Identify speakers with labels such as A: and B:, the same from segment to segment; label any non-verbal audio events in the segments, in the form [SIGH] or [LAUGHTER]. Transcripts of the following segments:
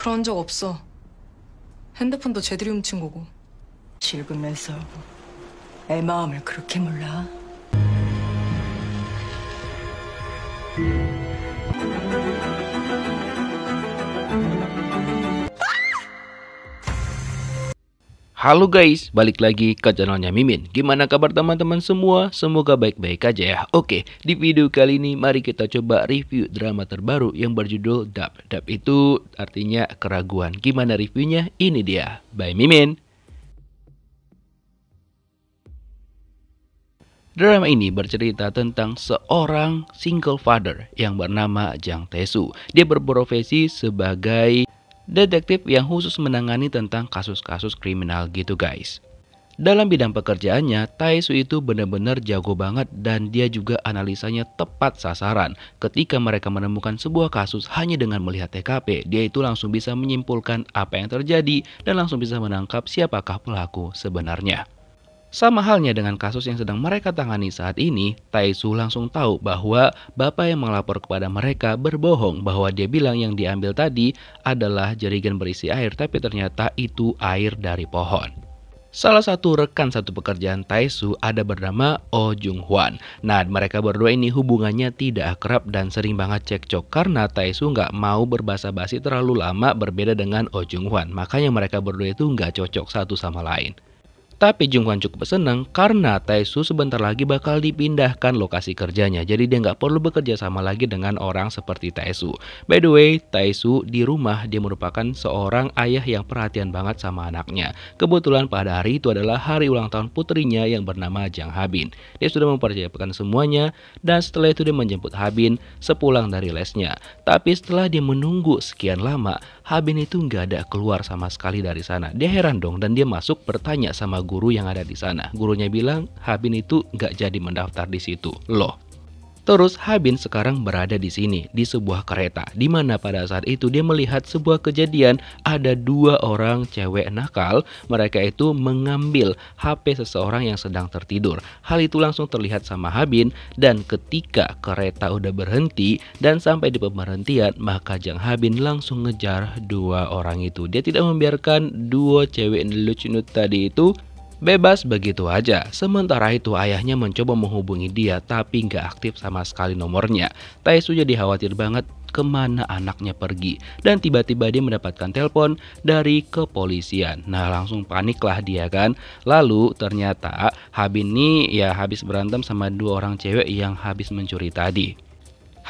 A: 그런 적 없어. 핸드폰도 쟤들이 훔친 거고. 즐기면서 애 마음을 그렇게 몰라? Halo guys, balik lagi ke channelnya Mimin Gimana kabar teman-teman semua? Semoga baik-baik aja ya Oke, di video kali ini mari kita coba review drama terbaru yang berjudul Dap Dap itu artinya keraguan Gimana reviewnya? Ini dia, by Mimin Drama ini bercerita tentang seorang single father yang bernama Jang Tae Soo. Dia berprofesi sebagai detektif yang khusus menangani tentang kasus-kasus kriminal gitu guys. Dalam bidang pekerjaannya, Taisu itu benar-benar jago banget dan dia juga analisanya tepat sasaran. Ketika mereka menemukan sebuah kasus hanya dengan melihat TKP, dia itu langsung bisa menyimpulkan apa yang terjadi dan langsung bisa menangkap siapakah pelaku sebenarnya. Sama halnya dengan kasus yang sedang mereka tangani saat ini, Taisu langsung tahu bahwa bapak yang melapor kepada mereka berbohong bahwa dia bilang yang diambil tadi adalah jerigen berisi air tapi ternyata itu air dari pohon. Salah satu rekan satu pekerjaan Taisu ada bernama Oh Jung Hwan. Nah, mereka berdua ini hubungannya tidak akrab dan sering banget cekcok karena Taisu nggak mau berbahasa basi terlalu lama berbeda dengan Oh Jung Hwan. Makanya mereka berdua itu nggak cocok satu sama lain. Tapi Jung Hwan cukup senang karena Tae Taesu sebentar lagi bakal dipindahkan lokasi kerjanya. Jadi dia nggak perlu bekerja sama lagi dengan orang seperti Tae Taesu. By the way, Tae Taesu di rumah dia merupakan seorang ayah yang perhatian banget sama anaknya. Kebetulan pada hari itu adalah hari ulang tahun putrinya yang bernama Jang Habin. Dia sudah mempersiapkan semuanya dan setelah itu dia menjemput Habin sepulang dari lesnya. Tapi setelah dia menunggu sekian lama, Habin itu nggak ada keluar sama sekali dari sana. Dia heran dong dan dia masuk bertanya sama guru yang ada di sana. Gurunya bilang, Habin itu nggak jadi mendaftar di situ. Loh, Terus Habin sekarang berada di sini, di sebuah kereta, di mana pada saat itu dia melihat sebuah kejadian ada dua orang cewek nakal, mereka itu mengambil HP seseorang yang sedang tertidur. Hal itu langsung terlihat sama Habin dan ketika kereta udah berhenti dan sampai di pemberhentian, maka Jang Habin langsung ngejar dua orang itu. Dia tidak membiarkan dua cewek lucu tadi itu Bebas begitu aja. Sementara itu ayahnya mencoba menghubungi dia tapi nggak aktif sama sekali nomornya. Taisu jadi khawatir banget kemana anaknya pergi dan tiba-tiba dia mendapatkan telepon dari kepolisian. Nah langsung paniklah dia kan. Lalu ternyata Habin ini ya habis berantem sama dua orang cewek yang habis mencuri tadi.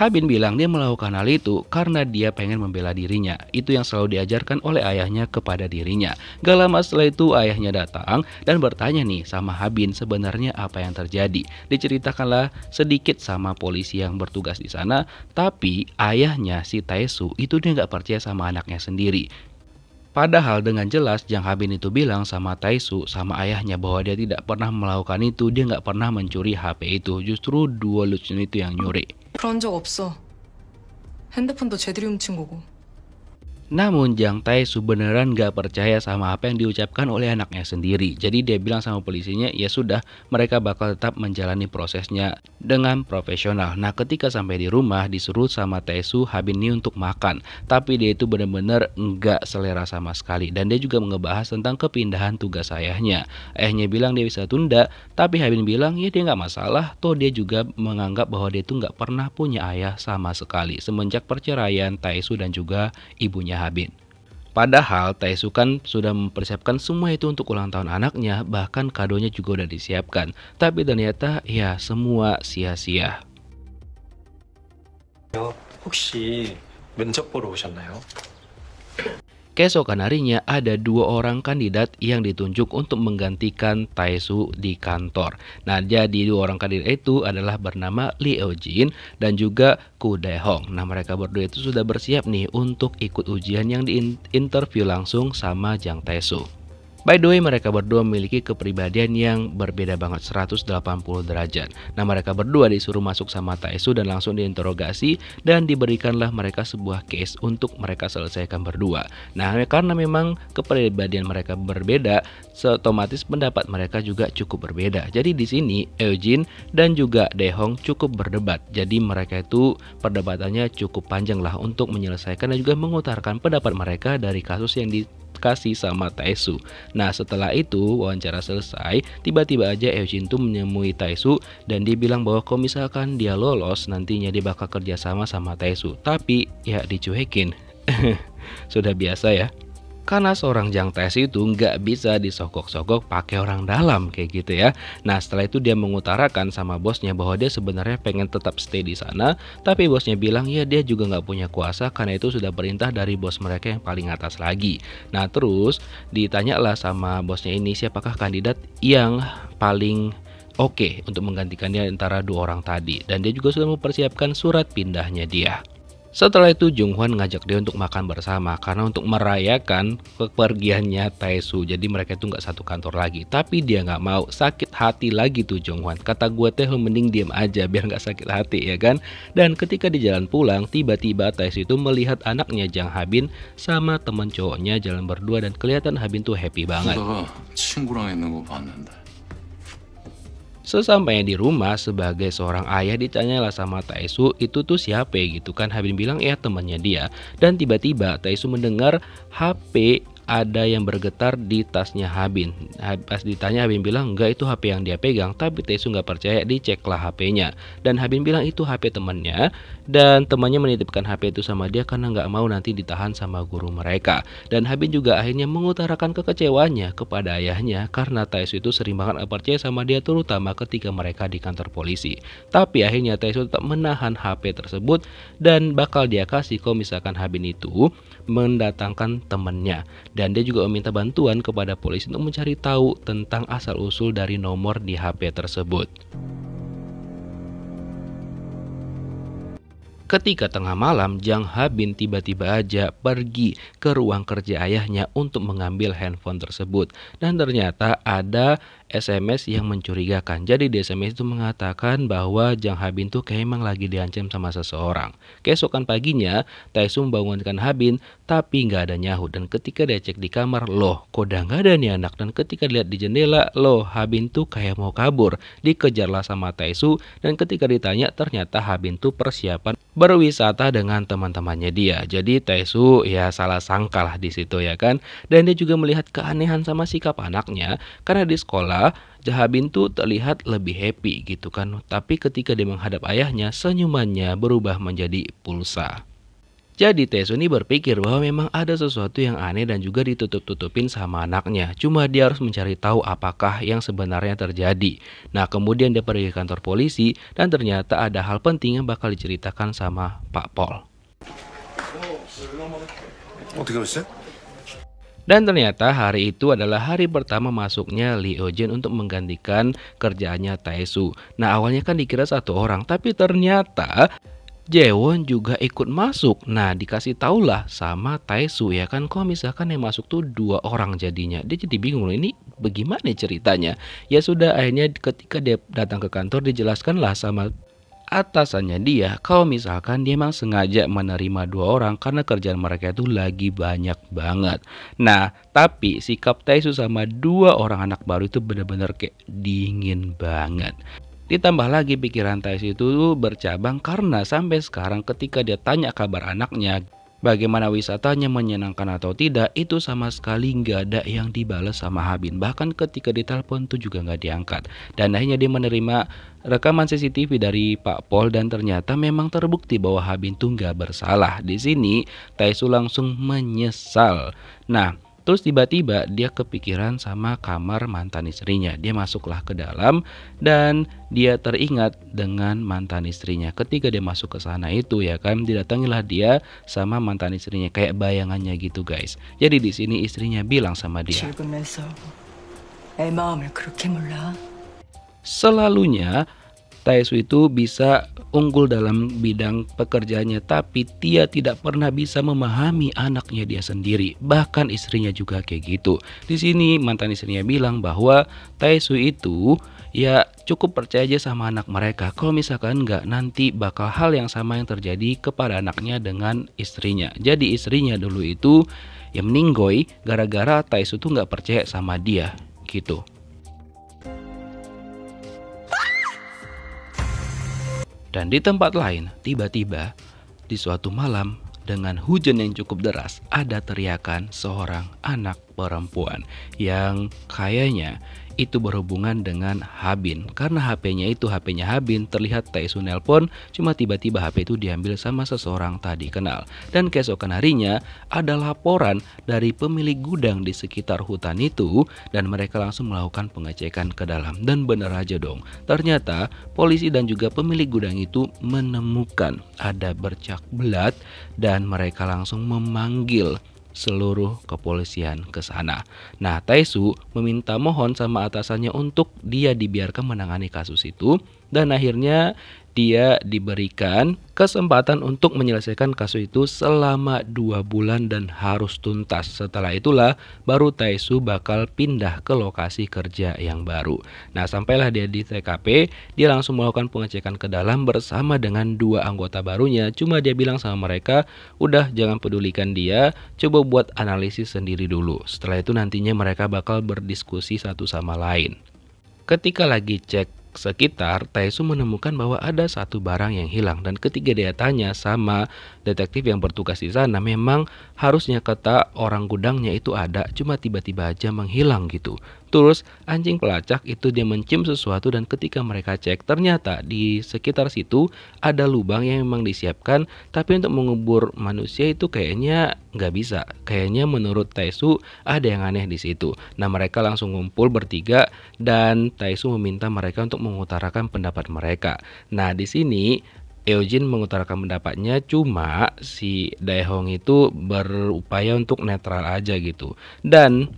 A: Habin bilang dia melakukan hal itu karena dia pengen membela dirinya. Itu yang selalu diajarkan oleh ayahnya kepada dirinya. Gak lama setelah itu ayahnya datang dan bertanya nih sama Habin sebenarnya apa yang terjadi. Diceritakanlah sedikit sama polisi yang bertugas di sana, tapi ayahnya si Taesu itu dia nggak percaya sama anaknya sendiri. Padahal dengan jelas Jang Habin itu bilang sama Taisu sama ayahnya bahwa dia tidak pernah melakukan itu, dia nggak pernah mencuri HP itu, justru dua lucu itu yang nyuri. 그런 적 없어. 핸드폰도 쟤들이 훔친 거고. Namun Jang Tae sebenarnya nggak percaya sama apa yang diucapkan oleh anaknya sendiri. Jadi dia bilang sama polisinya, ya sudah, mereka bakal tetap menjalani prosesnya dengan profesional. Nah ketika sampai di rumah disuruh sama Taesu Habini untuk makan, tapi dia itu benar-benar nggak selera sama sekali. Dan dia juga ngebahas tentang kepindahan tugas ayahnya. Ayahnya bilang dia bisa tunda, tapi Habin bilang ya dia nggak masalah. Toh dia juga menganggap bahwa dia itu nggak pernah punya ayah sama sekali semenjak perceraian Taesu dan juga ibunya Habin. Padahal Taisukan sudah mempersiapkan semua itu untuk ulang tahun anaknya, bahkan kadonya juga sudah disiapkan. Tapi ternyata ya semua sia-sia. 혹시 면접 보러 오셨나요? Keesokan harinya ada dua orang kandidat yang ditunjuk untuk menggantikan Taesu di kantor. Nah, jadi dua orang kandidat itu adalah bernama Li Jin dan juga Ku Hong. Nah, mereka berdua itu sudah bersiap nih untuk ikut ujian yang diinterview langsung sama Jang Taesu. By the way, mereka berdua memiliki kepribadian yang berbeda banget 180 derajat. Nah, mereka berdua disuruh masuk sama Taesu dan langsung diinterogasi dan diberikanlah mereka sebuah case untuk mereka selesaikan berdua. Nah, karena memang kepribadian mereka berbeda, otomatis pendapat mereka juga cukup berbeda. Jadi di sini Eugene dan juga Dehong cukup berdebat. Jadi mereka itu perdebatannya cukup panjang lah untuk menyelesaikan dan juga mengutarakan pendapat mereka dari kasus yang di Kasih sama Taesu. Nah setelah itu wawancara selesai, tiba-tiba aja Eugene tuh menemui Taesu dan dia bilang bahwa kalau misalkan dia lolos nantinya dia bakal sama sama Taesu. Tapi ya dicuekin. [LAUGHS] Sudah biasa ya karena seorang Jang si itu nggak bisa disogok-sogok pakai orang dalam kayak gitu ya. Nah setelah itu dia mengutarakan sama bosnya bahwa dia sebenarnya pengen tetap stay di sana, tapi bosnya bilang ya dia juga nggak punya kuasa karena itu sudah perintah dari bos mereka yang paling atas lagi. Nah terus ditanyalah sama bosnya ini siapakah kandidat yang paling oke okay untuk menggantikan dia antara dua orang tadi dan dia juga sudah mempersiapkan surat pindahnya dia. Setelah itu Jung Hwan ngajak dia untuk makan bersama karena untuk merayakan kepergiannya Taesu. Jadi mereka itu nggak satu kantor lagi. Tapi dia nggak mau sakit hati lagi tuh Jung Hwan. Kata gue teh mending diem aja biar nggak sakit hati ya kan. Dan ketika di jalan pulang tiba-tiba Taesu itu melihat anaknya Jang Habin sama teman cowoknya jalan berdua dan kelihatan Habin tuh happy banget. Iya, Sesampainya di rumah sebagai seorang ayah ditanyalah sama Taesu itu tuh siapa gitu kan Habib bilang ya temannya dia dan tiba-tiba Taesu mendengar HP ada yang bergetar di tasnya Habin. Pas ditanya Habin bilang enggak itu HP yang dia pegang, tapi Tetsu nggak percaya diceklah HP-nya. Dan Habin bilang itu HP temannya dan temannya menitipkan HP itu sama dia karena nggak mau nanti ditahan sama guru mereka. Dan Habin juga akhirnya mengutarakan kekecewaannya kepada ayahnya karena Tetsu itu sering banget percaya sama dia terutama ketika mereka di kantor polisi. Tapi akhirnya Tetsu tetap menahan HP tersebut dan bakal dia kasih kalau misalkan Habin itu mendatangkan temannya dan dia juga meminta bantuan kepada polisi untuk mencari tahu tentang asal-usul dari nomor di HP tersebut. Ketika tengah malam, Jang Habin tiba-tiba aja pergi ke ruang kerja ayahnya untuk mengambil handphone tersebut. Dan ternyata ada SMS yang mencurigakan. Jadi di SMS itu mengatakan bahwa Jang Habin tuh kayak emang lagi diancam sama seseorang. Keesokan paginya, Taesung bangunkan Habin tapi nggak ada nyahu. Dan ketika dia cek di kamar, loh koda nggak ada nih anak. Dan ketika lihat di jendela, loh Habin tuh kayak mau kabur. Dikejarlah sama Taisu dan ketika ditanya ternyata Habin tuh persiapan berwisata dengan teman-temannya dia. Jadi Taisu ya salah sangka lah di situ ya kan. Dan dia juga melihat keanehan sama sikap anaknya karena di sekolah Jahabin tuh terlihat lebih happy gitu kan. Tapi ketika dia menghadap ayahnya, senyumannya berubah menjadi pulsa. Jadi Tae-soo Tesuni berpikir bahwa memang ada sesuatu yang aneh dan juga ditutup-tutupin sama anaknya. Cuma dia harus mencari tahu apakah yang sebenarnya terjadi. Nah kemudian dia pergi ke kantor polisi dan ternyata ada hal penting yang bakal diceritakan sama Pak Pol. Oh, dan ternyata hari itu adalah hari pertama masuknya Lee Eugene untuk menggantikan kerjaannya Taesu. Nah awalnya kan dikira satu orang, tapi ternyata Jaewon juga ikut masuk. Nah, dikasih tahulah sama Taesu ya kan. Kalau misalkan yang masuk tuh dua orang jadinya. Dia jadi bingung loh ini bagaimana ceritanya. Ya sudah akhirnya ketika dia datang ke kantor dijelaskanlah sama atasannya dia kalau misalkan dia memang sengaja menerima dua orang karena kerjaan mereka itu lagi banyak banget. Nah, tapi sikap Taesu sama dua orang anak baru itu benar-benar kayak dingin banget. Ditambah lagi pikiran Tais itu bercabang karena sampai sekarang ketika dia tanya kabar anaknya, bagaimana wisatanya menyenangkan atau tidak itu sama sekali nggak ada yang dibalas sama Habin bahkan ketika ditelepon itu juga nggak diangkat dan akhirnya dia menerima rekaman CCTV dari Pak Pol dan ternyata memang terbukti bahwa Habin itu nggak bersalah di sini Taisu langsung menyesal nah Terus tiba-tiba dia kepikiran sama kamar mantan istrinya. Dia masuklah ke dalam dan dia teringat dengan mantan istrinya. Ketika dia masuk ke sana itu ya kan didatangilah dia sama mantan istrinya kayak bayangannya gitu guys. Jadi di sini istrinya bilang sama dia. Selalunya Taesu itu bisa unggul dalam bidang pekerjaannya, tapi dia tidak pernah bisa memahami anaknya dia sendiri. Bahkan istrinya juga kayak gitu. Di sini mantan istrinya bilang bahwa Taesu itu ya cukup percaya aja sama anak mereka. Kalau misalkan nggak nanti bakal hal yang sama yang terjadi kepada anaknya dengan istrinya. Jadi istrinya dulu itu ya meninggoy gara-gara Taisu tuh nggak percaya sama dia gitu. Dan di tempat lain, tiba-tiba di suatu malam dengan hujan yang cukup deras, ada teriakan seorang anak perempuan yang kayaknya itu berhubungan dengan Habin karena HP-nya itu HP-nya Habin terlihat Taisu nelpon cuma tiba-tiba HP itu diambil sama seseorang tadi kenal dan keesokan harinya ada laporan dari pemilik gudang di sekitar hutan itu dan mereka langsung melakukan pengecekan ke dalam dan benar aja dong ternyata polisi dan juga pemilik gudang itu menemukan ada bercak belat dan mereka langsung memanggil seluruh kepolisian ke sana. Nah, Taisu meminta mohon sama atasannya untuk dia dibiarkan menangani kasus itu dan akhirnya dia diberikan kesempatan untuk menyelesaikan kasus itu selama dua bulan dan harus tuntas. Setelah itulah baru Taisu bakal pindah ke lokasi kerja yang baru. Nah sampailah dia di TKP, dia langsung melakukan pengecekan ke dalam bersama dengan dua anggota barunya. Cuma dia bilang sama mereka, udah jangan pedulikan dia, coba buat analisis sendiri dulu. Setelah itu nantinya mereka bakal berdiskusi satu sama lain ketika lagi cek sekitar, Taesu menemukan bahwa ada satu barang yang hilang dan ketika dia tanya sama detektif yang bertugas di sana, memang harusnya kata orang gudangnya itu ada, cuma tiba-tiba aja menghilang gitu. Terus anjing pelacak itu dia mencium sesuatu dan ketika mereka cek ternyata di sekitar situ ada lubang yang memang disiapkan tapi untuk mengubur manusia itu kayaknya nggak bisa. Kayaknya menurut Taesu ada yang aneh di situ. Nah mereka langsung ngumpul bertiga dan Taisu meminta mereka untuk mengutarakan pendapat mereka. Nah, di sini Eojin mengutarakan pendapatnya cuma si Daehong itu berupaya untuk netral aja gitu. Dan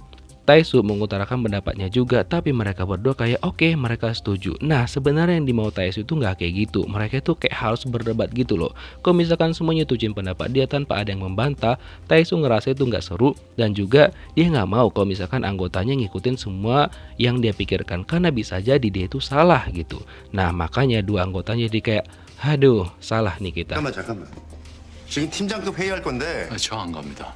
A: Taisu mengutarakan pendapatnya juga, tapi mereka berdua kayak oke okay, mereka setuju. Nah sebenarnya yang dimau Taisu itu nggak kayak gitu, mereka itu kayak harus berdebat gitu loh. Kalau misalkan semuanya tujuin pendapat dia tanpa ada yang membantah, Taisu ngerasa itu nggak seru dan juga dia nggak mau kalau misalkan anggotanya ngikutin semua yang dia pikirkan karena bisa jadi dia itu salah gitu. Nah makanya dua anggotanya jadi kayak, aduh salah nih kita. 잠깐만, 잠깐만. 지금 팀장급 회의할 건데. 아, 저안 갑니다.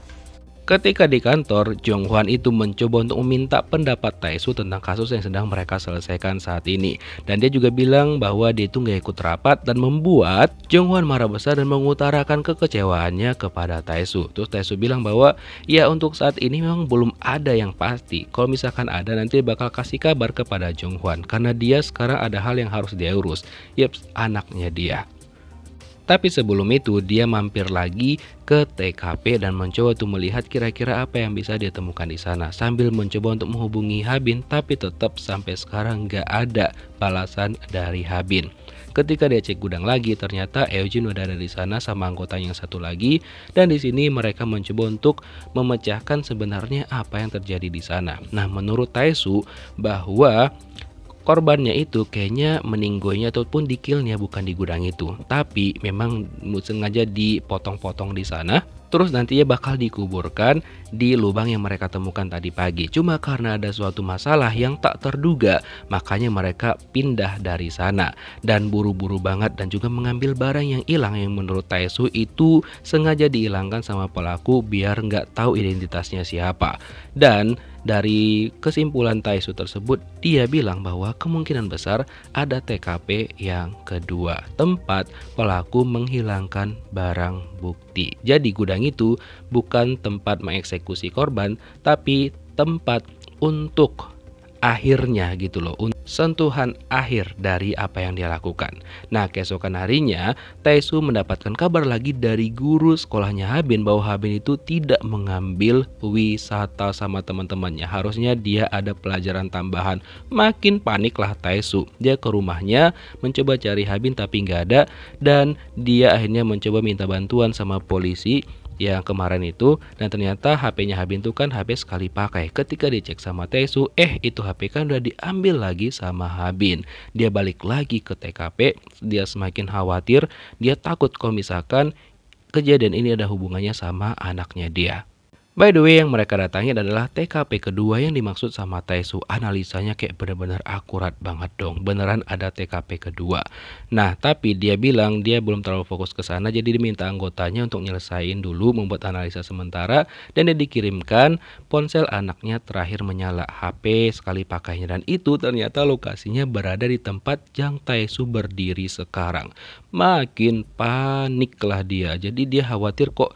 A: Ketika di kantor, Jong Hwan itu mencoba untuk meminta pendapat Taesu tentang kasus yang sedang mereka selesaikan saat ini. Dan dia juga bilang bahwa dia itu nggak ikut rapat dan membuat Jong Hwan marah besar dan mengutarakan kekecewaannya kepada Taesu. Terus Taesu bilang bahwa ya untuk saat ini memang belum ada yang pasti. Kalau misalkan ada nanti bakal kasih kabar kepada Jong Hwan karena dia sekarang ada hal yang harus dia urus. Yep, anaknya dia. Tapi sebelum itu dia mampir lagi ke TKP dan mencoba untuk melihat kira-kira apa yang bisa dia temukan di sana sambil mencoba untuk menghubungi Habin tapi tetap sampai sekarang nggak ada balasan dari Habin. Ketika dia cek gudang lagi, ternyata Eugen udah ada di sana sama anggota yang satu lagi dan di sini mereka mencoba untuk memecahkan sebenarnya apa yang terjadi di sana. Nah, menurut Taesu bahwa korbannya itu kayaknya meninggoynya ataupun di bukan di gudang itu tapi memang sengaja dipotong-potong di sana terus nantinya bakal dikuburkan di lubang yang mereka temukan tadi pagi cuma karena ada suatu masalah yang tak terduga makanya mereka pindah dari sana dan buru-buru banget dan juga mengambil barang yang hilang yang menurut Taisu itu sengaja dihilangkan sama pelaku biar nggak tahu identitasnya siapa dan dari kesimpulan Taisu tersebut, dia bilang bahwa kemungkinan besar ada TKP yang kedua, tempat pelaku menghilangkan barang bukti. Jadi gudang itu bukan tempat mengeksekusi korban, tapi tempat untuk akhirnya gitu loh sentuhan akhir dari apa yang dia lakukan. Nah keesokan harinya Taisu mendapatkan kabar lagi dari guru sekolahnya Habin bahwa Habin itu tidak mengambil wisata sama teman-temannya. Harusnya dia ada pelajaran tambahan. Makin paniklah Taisu. Dia ke rumahnya mencoba cari Habin tapi nggak ada dan dia akhirnya mencoba minta bantuan sama polisi yang kemarin itu dan ternyata HP-nya Habin itu kan HP sekali pakai. Ketika dicek sama Tesu, eh itu HP kan udah diambil lagi sama Habin. Dia balik lagi ke TKP, dia semakin khawatir, dia takut kalau misalkan kejadian ini ada hubungannya sama anaknya dia. By the way, yang mereka datangi adalah TKP kedua yang dimaksud sama Taisu. Analisanya kayak benar-benar akurat banget dong. Beneran ada TKP kedua. Nah, tapi dia bilang dia belum terlalu fokus ke sana. Jadi diminta anggotanya untuk nyelesain dulu membuat analisa sementara. Dan dia dikirimkan ponsel anaknya terakhir menyala HP sekali pakainya. Dan itu ternyata lokasinya berada di tempat yang Taisu berdiri sekarang. Makin paniklah dia. Jadi dia khawatir kok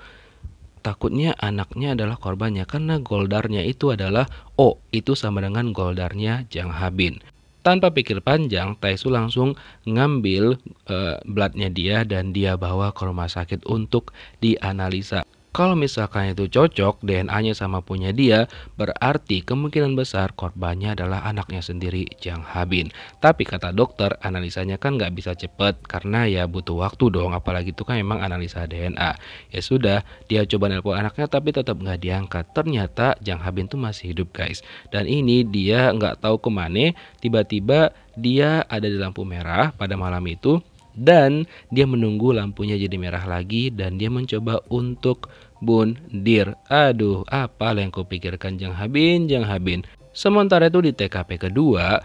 A: takutnya anaknya adalah korbannya karena goldarnya itu adalah O itu sama dengan goldarnya Jang Habin. Tanpa pikir panjang, Taisu langsung ngambil uh, bloodnya dia dan dia bawa ke rumah sakit untuk dianalisa. Kalau misalkan itu cocok DNA-nya sama punya dia, berarti kemungkinan besar korbannya adalah anaknya sendiri Jang Habin. Tapi kata dokter, analisanya kan nggak bisa cepet karena ya butuh waktu dong, apalagi itu kan memang analisa DNA. Ya sudah, dia coba nelpon anaknya tapi tetap nggak diangkat. Ternyata Jang Habin tuh masih hidup guys. Dan ini dia nggak tahu kemana, tiba-tiba dia ada di lampu merah pada malam itu dan dia menunggu lampunya jadi merah lagi dan dia mencoba untuk bundir. Aduh, apa yang kau pikirkan Jang Habin, Jang Habin. Sementara itu di TKP kedua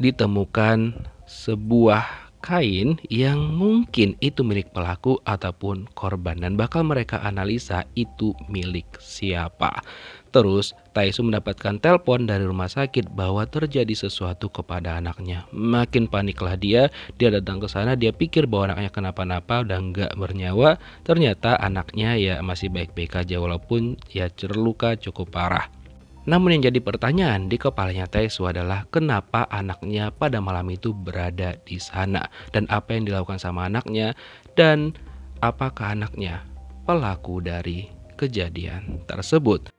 A: ditemukan sebuah kain yang mungkin itu milik pelaku ataupun korban dan bakal mereka analisa itu milik siapa. Terus, Taisu mendapatkan telepon dari rumah sakit bahwa terjadi sesuatu kepada anaknya. Makin paniklah dia, dia datang ke sana, dia pikir bahwa anaknya kenapa-napa dan nggak bernyawa. Ternyata anaknya ya masih baik-baik aja walaupun ya terluka cukup parah. Namun yang jadi pertanyaan di kepalanya Taisu adalah kenapa anaknya pada malam itu berada di sana dan apa yang dilakukan sama anaknya dan apakah anaknya pelaku dari kejadian tersebut.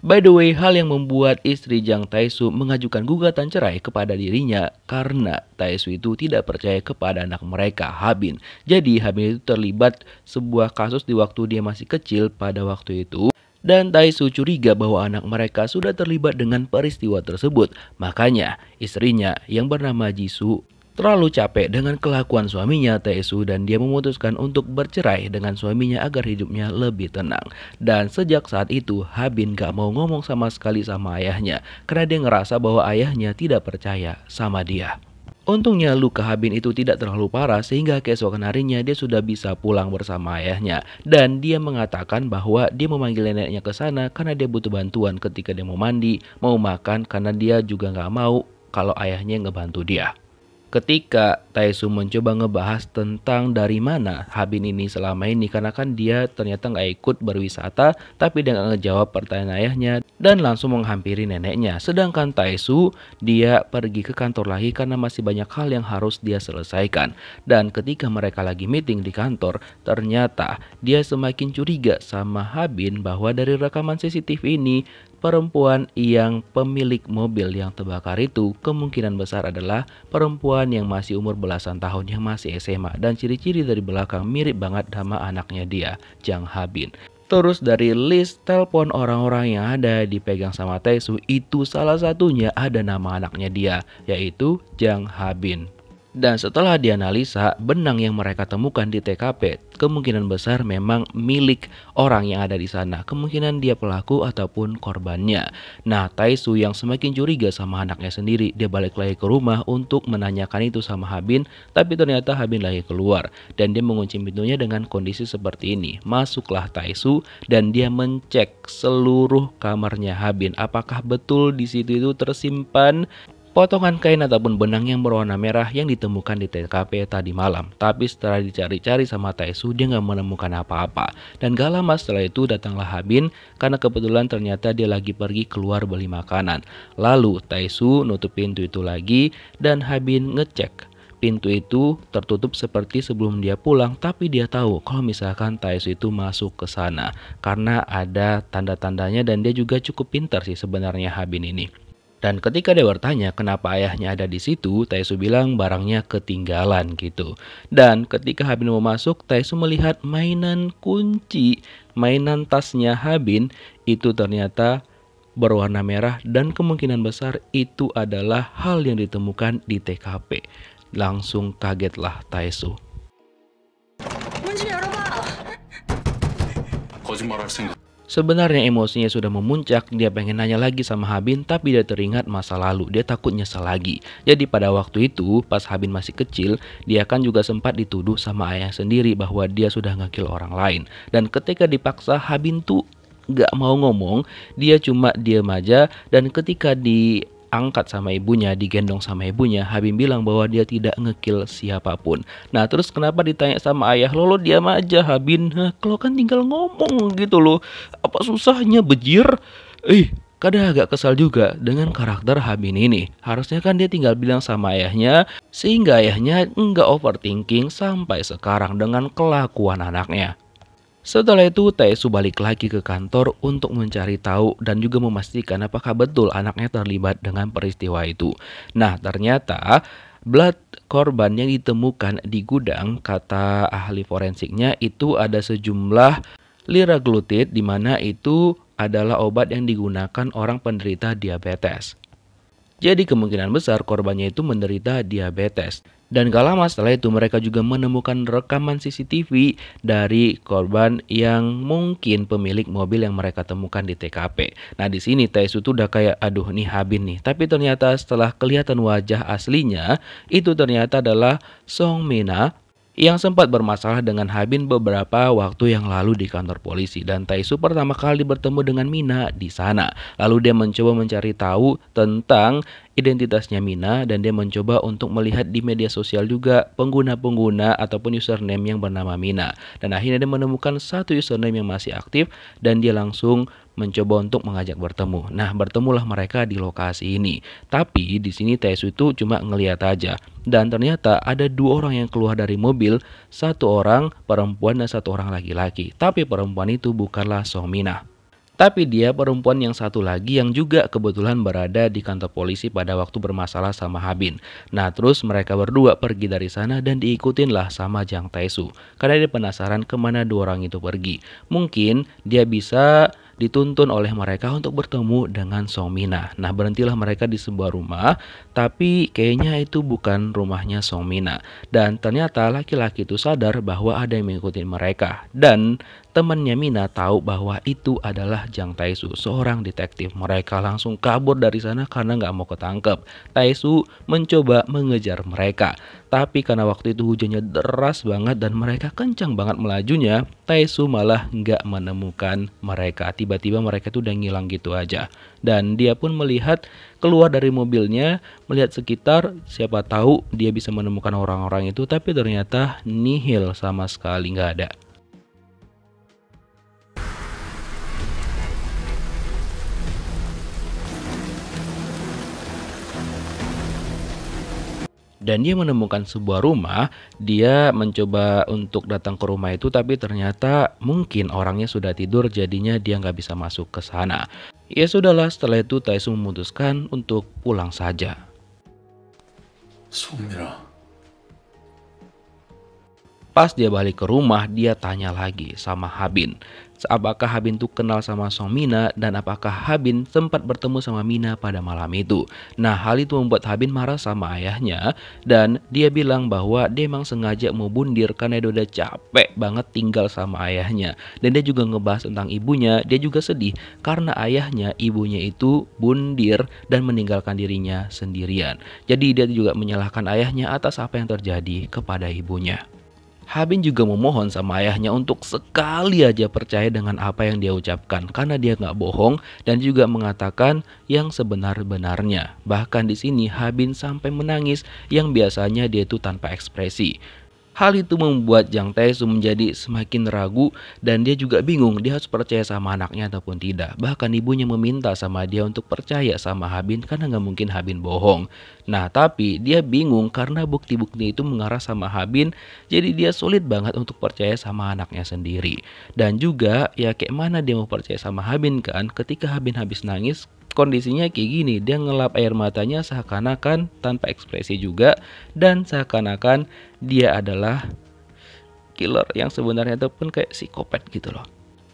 A: By the way, hal yang membuat istri Jang Taesu mengajukan gugatan cerai kepada dirinya karena Taesu itu tidak percaya kepada anak mereka, Habin. Jadi Habin itu terlibat sebuah kasus di waktu dia masih kecil pada waktu itu dan Taesu curiga bahwa anak mereka sudah terlibat dengan peristiwa tersebut. Makanya, istrinya yang bernama Jisoo Terlalu capek dengan kelakuan suaminya Taesu dan dia memutuskan untuk bercerai dengan suaminya agar hidupnya lebih tenang. Dan sejak saat itu Habin gak mau ngomong sama sekali sama ayahnya karena dia ngerasa bahwa ayahnya tidak percaya sama dia. Untungnya luka Habin itu tidak terlalu parah sehingga keesokan harinya dia sudah bisa pulang bersama ayahnya. Dan dia mengatakan bahwa dia memanggil neneknya ke sana karena dia butuh bantuan ketika dia mau mandi, mau makan karena dia juga gak mau kalau ayahnya ngebantu dia ketika Taisu mencoba ngebahas tentang dari mana Habin ini selama ini karena kan dia ternyata nggak ikut berwisata tapi dia nggak ngejawab pertanyaan ayahnya dan langsung menghampiri neneknya sedangkan Taesu dia pergi ke kantor lagi karena masih banyak hal yang harus dia selesaikan dan ketika mereka lagi meeting di kantor ternyata dia semakin curiga sama Habin bahwa dari rekaman CCTV ini perempuan yang pemilik mobil yang terbakar itu kemungkinan besar adalah perempuan yang masih umur belasan tahun yang masih SMA dan ciri-ciri dari belakang mirip banget sama anaknya dia, Jang Habin. Terus dari list telepon orang-orang yang ada dipegang sama Taesu itu salah satunya ada nama anaknya dia, yaitu Jang Habin. Dan setelah dianalisa, benang yang mereka temukan di TKP kemungkinan besar memang milik orang yang ada di sana. Kemungkinan dia pelaku ataupun korbannya. Nah, Taisu yang semakin curiga sama anaknya sendiri, dia balik lagi ke rumah untuk menanyakan itu sama Habin, tapi ternyata Habin lagi keluar dan dia mengunci pintunya dengan kondisi seperti ini. Masuklah Taisu dan dia mencek seluruh kamarnya Habin apakah betul di situ itu tersimpan potongan kain ataupun benang yang berwarna merah yang ditemukan di TKP tadi malam. Tapi setelah dicari-cari sama Taesu dia nggak menemukan apa-apa. Dan gak lama setelah itu datanglah Habin karena kebetulan ternyata dia lagi pergi keluar beli makanan. Lalu Taesu nutup pintu itu lagi dan Habin ngecek pintu itu tertutup seperti sebelum dia pulang tapi dia tahu kalau misalkan Taesu itu masuk ke sana karena ada tanda-tandanya dan dia juga cukup pintar sih sebenarnya Habin ini. Dan ketika dia bertanya kenapa ayahnya ada di situ, Taisu bilang barangnya ketinggalan gitu. Dan ketika Habin mau masuk, Taisu melihat mainan kunci, mainan tasnya Habin itu ternyata berwarna merah dan kemungkinan besar itu adalah hal yang ditemukan di TKP. Langsung kagetlah Taisu. 거짓말할 Sebenarnya emosinya sudah memuncak, dia pengen nanya lagi sama Habin tapi dia teringat masa lalu, dia takut nyesel lagi. Jadi pada waktu itu, pas Habin masih kecil, dia kan juga sempat dituduh sama ayah sendiri bahwa dia sudah ngakil orang lain. Dan ketika dipaksa, Habin tuh gak mau ngomong, dia cuma diam aja dan ketika di diangkat sama ibunya, digendong sama ibunya, Habib bilang bahwa dia tidak ngekill siapapun. Nah terus kenapa ditanya sama ayah lo, lo diam aja Habib. Nah, kalau kan tinggal ngomong gitu loh, apa susahnya bejir? Eh, kadang agak kesal juga dengan karakter Habib ini. Harusnya kan dia tinggal bilang sama ayahnya, sehingga ayahnya nggak overthinking sampai sekarang dengan kelakuan anaknya. Setelah itu Taesu balik lagi ke kantor untuk mencari tahu dan juga memastikan apakah betul anaknya terlibat dengan peristiwa itu. Nah ternyata blood korban yang ditemukan di gudang kata ahli forensiknya itu ada sejumlah liraglutid di mana itu adalah obat yang digunakan orang penderita diabetes. Jadi kemungkinan besar korbannya itu menderita diabetes. Dan gak lama setelah itu mereka juga menemukan rekaman CCTV dari korban yang mungkin pemilik mobil yang mereka temukan di TKP. Nah di sini Taisu tuh udah kayak aduh nih Habin nih. Tapi ternyata setelah kelihatan wajah aslinya itu ternyata adalah Song Mina yang sempat bermasalah dengan Habin beberapa waktu yang lalu di kantor polisi dan Taisu pertama kali bertemu dengan Mina di sana. Lalu dia mencoba mencari tahu tentang identitasnya Mina dan dia mencoba untuk melihat di media sosial juga pengguna-pengguna ataupun username yang bernama Mina. Dan akhirnya dia menemukan satu username yang masih aktif dan dia langsung mencoba untuk mengajak bertemu. Nah, bertemulah mereka di lokasi ini. Tapi di sini Tesu itu cuma ngelihat aja. Dan ternyata ada dua orang yang keluar dari mobil, satu orang perempuan dan satu orang laki-laki. Tapi perempuan itu bukanlah Somina. Tapi dia perempuan yang satu lagi yang juga kebetulan berada di kantor polisi pada waktu bermasalah sama Habin. Nah terus mereka berdua pergi dari sana dan diikutinlah sama Jang Taesu. Karena dia penasaran kemana dua orang itu pergi. Mungkin dia bisa dituntun oleh mereka untuk bertemu dengan Somina. Nah, berhentilah mereka di sebuah rumah, tapi kayaknya itu bukan rumahnya Somina. Dan ternyata laki-laki itu sadar bahwa ada yang mengikuti mereka. Dan Temannya Mina tahu bahwa itu adalah Jang Taesu, seorang detektif. Mereka langsung kabur dari sana karena nggak mau ketangkep. Taesu mencoba mengejar mereka. Tapi karena waktu itu hujannya deras banget dan mereka kencang banget melajunya, Taesu malah nggak menemukan mereka. Tiba-tiba mereka tuh udah ngilang gitu aja. Dan dia pun melihat keluar dari mobilnya, melihat sekitar, siapa tahu dia bisa menemukan orang-orang itu, tapi ternyata nihil sama sekali nggak ada. dan dia menemukan sebuah rumah, dia mencoba untuk datang ke rumah itu tapi ternyata mungkin orangnya sudah tidur jadinya dia nggak bisa masuk ke sana. Ya sudahlah setelah itu Taisu memutuskan untuk pulang saja. Sumira. Pas dia balik ke rumah, dia tanya lagi sama Habin apakah Habin tuh kenal sama Song Mina dan apakah Habin sempat bertemu sama Mina pada malam itu. Nah hal itu membuat Habin marah sama ayahnya dan dia bilang bahwa dia emang sengaja mau bundir karena dia udah capek banget tinggal sama ayahnya. Dan dia juga ngebahas tentang ibunya, dia juga sedih karena ayahnya ibunya itu bundir dan meninggalkan dirinya sendirian. Jadi dia juga menyalahkan ayahnya atas apa yang terjadi kepada ibunya. Habin juga memohon sama ayahnya untuk sekali aja percaya dengan apa yang dia ucapkan karena dia nggak bohong dan juga mengatakan yang sebenar-benarnya. Bahkan di sini Habin sampai menangis yang biasanya dia itu tanpa ekspresi. Hal itu membuat Jang Taesu menjadi semakin ragu dan dia juga bingung dia harus percaya sama anaknya ataupun tidak. Bahkan ibunya meminta sama dia untuk percaya sama Habin karena nggak mungkin Habin bohong. Nah tapi dia bingung karena bukti-bukti itu mengarah sama Habin jadi dia sulit banget untuk percaya sama anaknya sendiri. Dan juga ya kayak mana dia mau percaya sama Habin kan ketika Habin habis nangis kondisinya kayak gini dia ngelap air matanya seakan-akan tanpa ekspresi juga dan seakan-akan dia adalah killer yang sebenarnya itu pun kayak psikopat gitu loh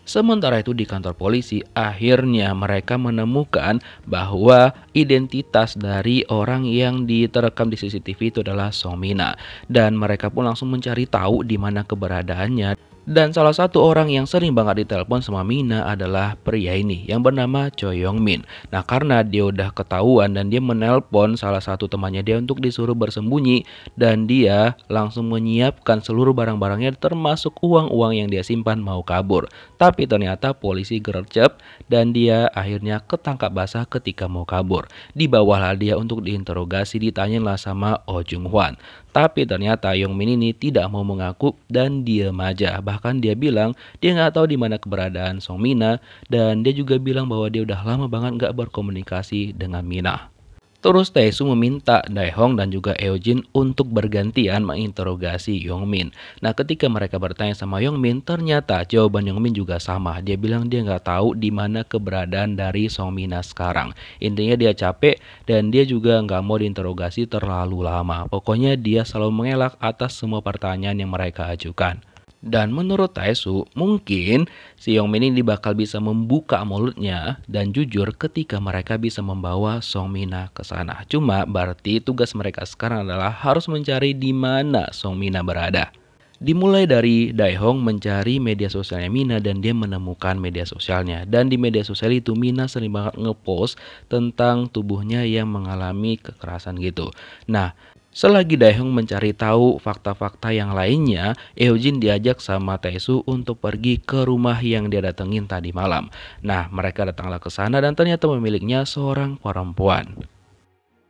A: Sementara itu di kantor polisi akhirnya mereka menemukan bahwa identitas dari orang yang diterekam di CCTV itu adalah Somina dan mereka pun langsung mencari tahu di mana keberadaannya dan salah satu orang yang sering banget ditelepon sama Mina adalah pria ini yang bernama Choi Yong Min. Nah karena dia udah ketahuan dan dia menelpon salah satu temannya dia untuk disuruh bersembunyi dan dia langsung menyiapkan seluruh barang-barangnya termasuk uang-uang yang dia simpan mau kabur. Tapi ternyata polisi gercep dan dia akhirnya ketangkap basah ketika mau kabur. Di dia untuk diinterogasi ditanyalah sama Oh Jung Hwan. Tapi ternyata Yong Min ini tidak mau mengaku dan dia aja. Bahkan dia bilang dia nggak tahu di mana keberadaan Song Mina dan dia juga bilang bahwa dia udah lama banget nggak berkomunikasi dengan Mina. Terus Taesu meminta Daehong dan juga Eojin untuk bergantian menginterogasi Yongmin. Nah ketika mereka bertanya sama Yongmin, ternyata jawaban Yongmin juga sama. Dia bilang dia nggak tahu di mana keberadaan dari Songmina sekarang. Intinya dia capek dan dia juga nggak mau diinterogasi terlalu lama. Pokoknya dia selalu mengelak atas semua pertanyaan yang mereka ajukan. Dan menurut Taesu, mungkin si Yongmin ini bakal bisa membuka mulutnya dan jujur ketika mereka bisa membawa Songmina ke sana. Cuma berarti tugas mereka sekarang adalah harus mencari di mana Songmina berada. Dimulai dari Daehong mencari media sosialnya Mina dan dia menemukan media sosialnya. Dan di media sosial itu Mina sering banget ngepost tentang tubuhnya yang mengalami kekerasan gitu. Nah, Selagi Daehyung mencari tahu fakta-fakta yang lainnya, Eojin diajak sama Taesu untuk pergi ke rumah yang dia datengin tadi malam. Nah, mereka datanglah ke sana dan ternyata pemiliknya seorang perempuan.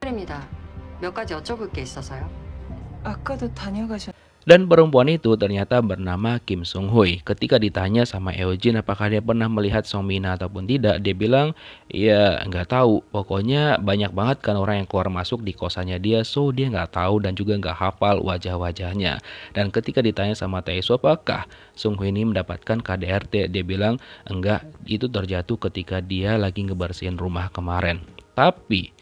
A: Terima kasih. Dan perempuan itu ternyata bernama Kim Sung Hui. Ketika ditanya sama Eo Jin apakah dia pernah melihat Song Mina ataupun tidak, dia bilang, ya nggak tahu. Pokoknya banyak banget kan orang yang keluar masuk di kosannya dia, so dia nggak tahu dan juga nggak hafal wajah-wajahnya. Dan ketika ditanya sama Taesu apakah Sung Hui ini mendapatkan KDRT, dia bilang, enggak, itu terjatuh ketika dia lagi ngebersihin rumah kemarin. Tapi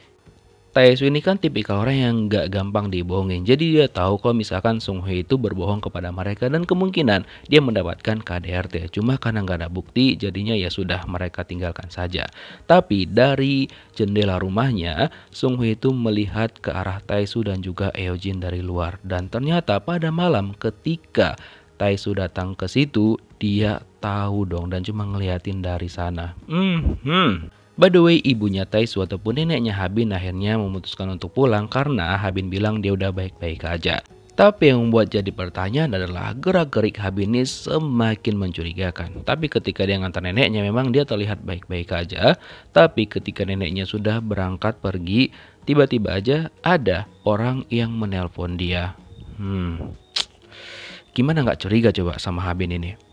A: Taesu ini kan tipikal orang yang gak gampang dibohongin. Jadi dia tahu kalau misalkan Sung Hye itu berbohong kepada mereka dan kemungkinan dia mendapatkan KDRT. Cuma karena nggak ada bukti, jadinya ya sudah mereka tinggalkan saja. Tapi dari jendela rumahnya, Sung Hye itu melihat ke arah Taesu dan juga Eojin dari luar. Dan ternyata pada malam ketika Taesu datang ke situ, dia tahu dong dan cuma ngeliatin dari sana. Hmm, hmm. By the way, ibunya Tais ataupun neneknya Habin akhirnya memutuskan untuk pulang karena Habin bilang dia udah baik-baik aja. Tapi yang membuat jadi pertanyaan adalah gerak-gerik Habin ini semakin mencurigakan. Tapi ketika dia ngantar neneknya memang dia terlihat baik-baik aja. Tapi ketika neneknya sudah berangkat pergi, tiba-tiba aja ada orang yang menelpon dia. Hmm, gimana nggak curiga coba sama Habin ini?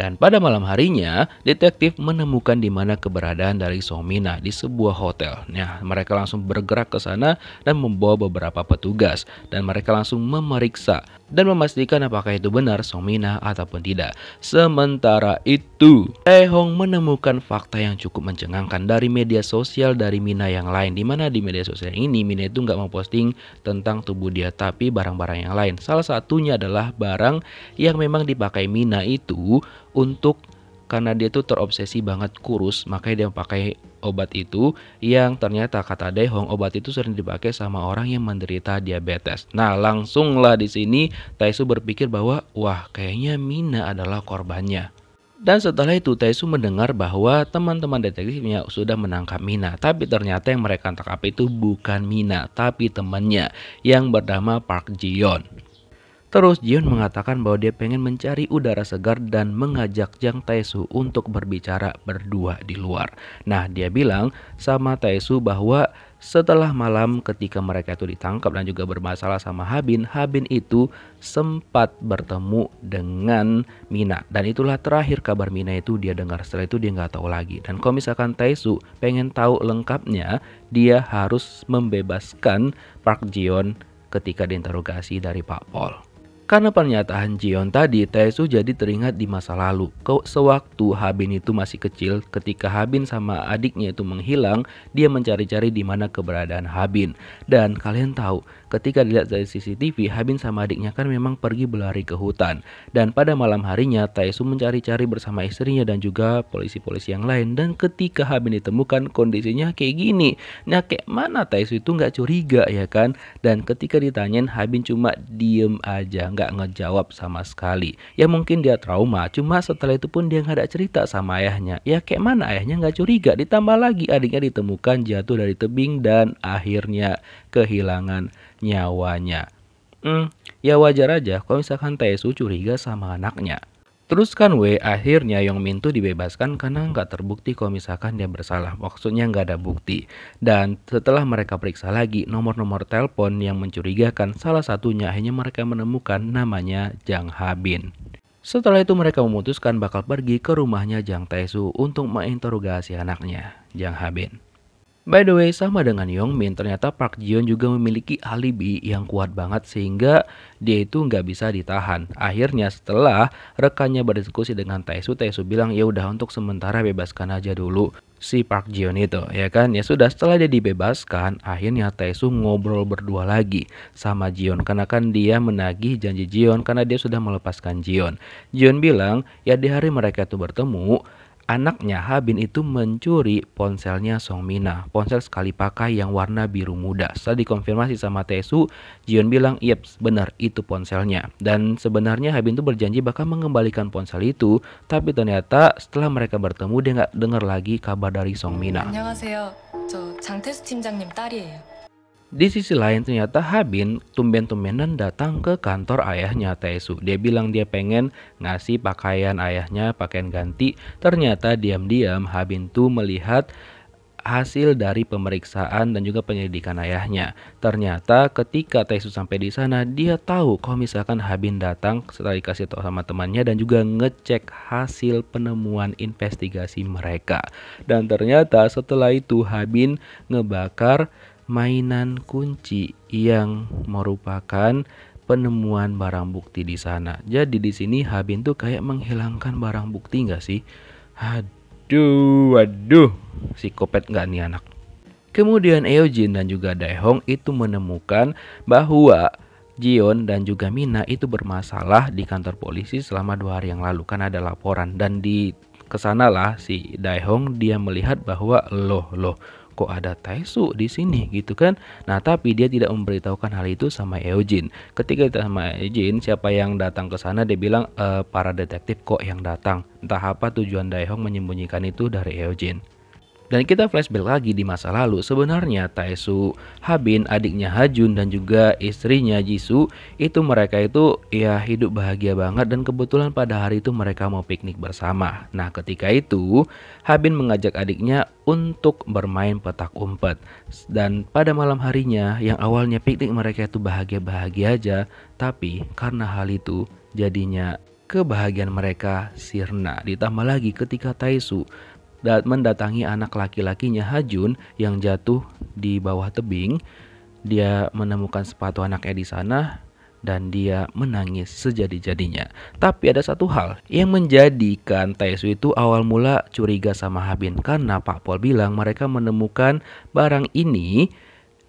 A: Dan pada malam harinya, detektif menemukan di mana keberadaan dari Somina di sebuah hotel. Nah, mereka langsung bergerak ke sana dan membawa beberapa petugas dan mereka langsung memeriksa dan memastikan apakah itu benar Somina ataupun tidak. Sementara itu, Taehong menemukan fakta yang cukup mencengangkan dari media sosial dari Mina yang lain. Dimana di media sosial ini Mina itu nggak memposting tentang tubuh dia tapi barang-barang yang lain. Salah satunya adalah barang yang memang dipakai Mina itu untuk karena dia tuh terobsesi banget kurus makanya dia pakai obat itu yang ternyata kata Hong obat itu sering dipakai sama orang yang menderita diabetes. Nah, langsunglah di sini Taisu berpikir bahwa wah kayaknya Mina adalah korbannya. Dan setelah itu Taisu mendengar bahwa teman-teman detektifnya sudah menangkap Mina. Tapi ternyata yang mereka tangkap itu bukan Mina, tapi temannya yang bernama Park Jion. Terus Jion mengatakan bahwa dia pengen mencari udara segar dan mengajak Jang Taesu untuk berbicara berdua di luar. Nah dia bilang sama Taesu bahwa setelah malam ketika mereka itu ditangkap dan juga bermasalah sama Habin, Habin itu sempat bertemu dengan Mina. Dan itulah terakhir kabar Mina itu dia dengar. Setelah itu dia nggak tahu lagi. Dan kalau misalkan Taesu pengen tahu lengkapnya, dia harus membebaskan Park Jion ketika diinterogasi dari Pak Paul. Karena pernyataan Jion tadi, Taesu jadi teringat di masa lalu. Sewaktu Habin itu masih kecil, ketika Habin sama adiknya itu menghilang, dia mencari-cari di mana keberadaan Habin. Dan kalian tahu, ketika dilihat dari CCTV, Habin sama adiknya kan memang pergi berlari ke hutan. Dan pada malam harinya, Taesu mencari-cari bersama istrinya dan juga polisi-polisi yang lain. Dan ketika Habin ditemukan, kondisinya kayak gini. Nah, kayak mana Taesu itu nggak curiga ya kan? Dan ketika ditanyain, Habin cuma diem aja, nggak ngejawab sama sekali. Ya mungkin dia trauma, cuma setelah itu pun dia nggak ada cerita sama ayahnya. Ya kayak mana ayahnya nggak curiga, ditambah lagi adiknya ditemukan jatuh dari tebing dan akhirnya kehilangan nyawanya. Hmm, ya wajar aja kalau misalkan Taesu curiga sama anaknya. Terus kan W akhirnya Yong Min tuh dibebaskan karena nggak terbukti kalau misalkan dia bersalah. Maksudnya nggak ada bukti. Dan setelah mereka periksa lagi nomor-nomor telepon yang mencurigakan salah satunya akhirnya mereka menemukan namanya Jang Habin. Setelah itu mereka memutuskan bakal pergi ke rumahnya Jang Taesu untuk menginterogasi anaknya, Jang Habin. By the way, sama dengan Yongmin, ternyata Park Jion juga memiliki alibi yang kuat banget sehingga dia itu nggak bisa ditahan. Akhirnya setelah rekannya berdiskusi dengan Taesu, Taesu bilang ya udah untuk sementara bebaskan aja dulu si Park Jion itu, ya kan? Ya sudah setelah dia dibebaskan, akhirnya Taesu ngobrol berdua lagi sama Jion karena kan dia menagih janji Jion karena dia sudah melepaskan Jion. Jion bilang ya di hari mereka itu bertemu, Anaknya Habin itu mencuri ponselnya Song Mina. ponsel sekali pakai yang warna biru muda. Setelah dikonfirmasi sama Tesu, Jion bilang, "Yep, benar itu ponselnya." Dan sebenarnya Habin itu berjanji bakal mengembalikan ponsel itu, tapi ternyata setelah mereka bertemu dia nggak dengar lagi kabar dari Song 안녕하세요. 저 장태수 팀장님 딸이에요. Di sisi lain ternyata Habin tumben-tumbenan datang ke kantor ayahnya Taesu. Dia bilang dia pengen ngasih pakaian ayahnya, pakaian ganti. Ternyata diam-diam Habin tuh melihat hasil dari pemeriksaan dan juga penyelidikan ayahnya. Ternyata ketika Taesu sampai di sana, dia tahu kalau misalkan Habin datang setelah dikasih tahu sama temannya dan juga ngecek hasil penemuan investigasi mereka. Dan ternyata setelah itu Habin ngebakar mainan kunci yang merupakan penemuan barang bukti di sana. Jadi di sini Habin tuh kayak menghilangkan barang bukti nggak sih? Aduh, aduh, si psikopat nggak nih anak. Kemudian Eojin dan juga Daehong itu menemukan bahwa Jion dan juga Mina itu bermasalah di kantor polisi selama dua hari yang lalu karena ada laporan dan di kesanalah si Daehong dia melihat bahwa loh loh kok ada Taisu di sini gitu kan. Nah, tapi dia tidak memberitahukan hal itu sama Eugene. Ketika kita sama Eugene, siapa yang datang ke sana dia bilang e, para detektif kok yang datang. Entah apa tujuan Daehong menyembunyikan itu dari Eugene. Dan kita flashback lagi di masa lalu, sebenarnya Taesu, Habin, adiknya Hajun dan juga istrinya Jisoo itu mereka itu ya hidup bahagia banget dan kebetulan pada hari itu mereka mau piknik bersama. Nah ketika itu Habin mengajak adiknya untuk bermain petak umpet dan pada malam harinya yang awalnya piknik mereka itu bahagia-bahagia aja tapi karena hal itu jadinya kebahagiaan mereka sirna ditambah lagi ketika Taisu mendatangi anak laki-lakinya Hajun yang jatuh di bawah tebing. Dia menemukan sepatu anaknya di sana dan dia menangis sejadi-jadinya. Tapi ada satu hal yang menjadikan Taesu itu awal mula curiga sama Habin karena Pak Pol bilang mereka menemukan barang ini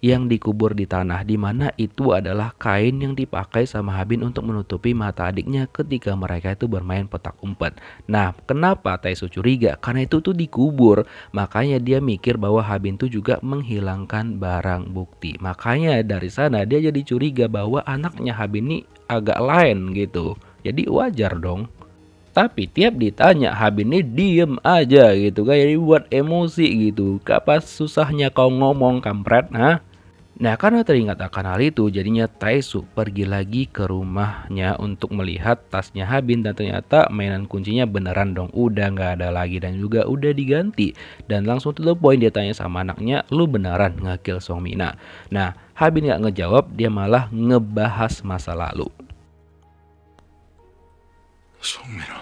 A: yang dikubur di tanah di mana itu adalah kain yang dipakai sama Habin untuk menutupi mata adiknya ketika mereka itu bermain petak umpet. Nah, kenapa Taisu curiga? Karena itu tuh dikubur. Makanya dia mikir bahwa Habin tuh juga menghilangkan barang bukti. Makanya dari sana dia jadi curiga bahwa anaknya Habin ini agak lain gitu. Jadi wajar dong. Tapi tiap ditanya Habib ini diem aja gitu kan Jadi buat emosi gitu Kapas susahnya kau ngomong kampret ha? Nah karena teringat akan hal itu jadinya Taesu pergi lagi ke rumahnya untuk melihat tasnya Habin dan ternyata mainan kuncinya beneran dong udah nggak ada lagi dan juga udah diganti dan langsung to the point dia tanya sama anaknya lu beneran ngakil Song Mina. Nah Habin nggak ngejawab dia malah ngebahas masa lalu. Song Mina,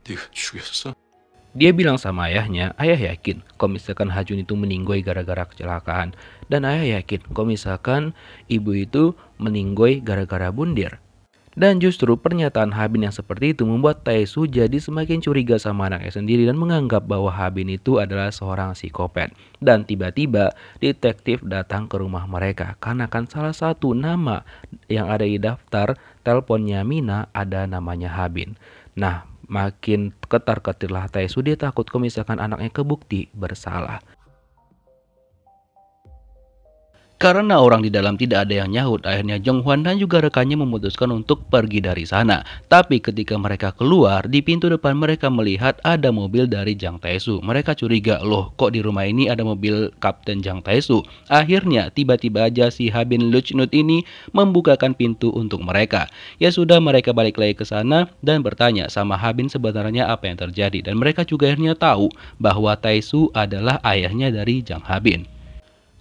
A: dia 죽였어? Dia bilang sama ayahnya, ayah yakin kalau misalkan Hajun itu meninggoy gara-gara kecelakaan. Dan ayah yakin kalau misalkan ibu itu meninggoy gara-gara bundir. Dan justru pernyataan Habin yang seperti itu membuat Taesu jadi semakin curiga sama anaknya sendiri dan menganggap bahwa Habin itu adalah seorang psikopat. Dan tiba-tiba detektif datang ke rumah mereka karena kan salah satu nama yang ada di daftar teleponnya Mina ada namanya Habin. Nah makin ketar-ketirlah Taisu dia takut kalau misalkan anaknya kebukti bersalah Karena orang di dalam tidak ada yang nyahut, akhirnya Jong Hwan dan juga rekannya memutuskan untuk pergi dari sana. Tapi ketika mereka keluar, di pintu depan mereka melihat ada mobil dari Jang Taesu. Mereka curiga, loh kok di rumah ini ada mobil Kapten Jang Taesu? Akhirnya tiba-tiba aja si Habin Luchnut ini membukakan pintu untuk mereka. Ya sudah mereka balik lagi ke sana dan bertanya sama Habin sebenarnya apa yang terjadi. Dan mereka juga akhirnya tahu bahwa Taesu adalah ayahnya dari Jang Habin.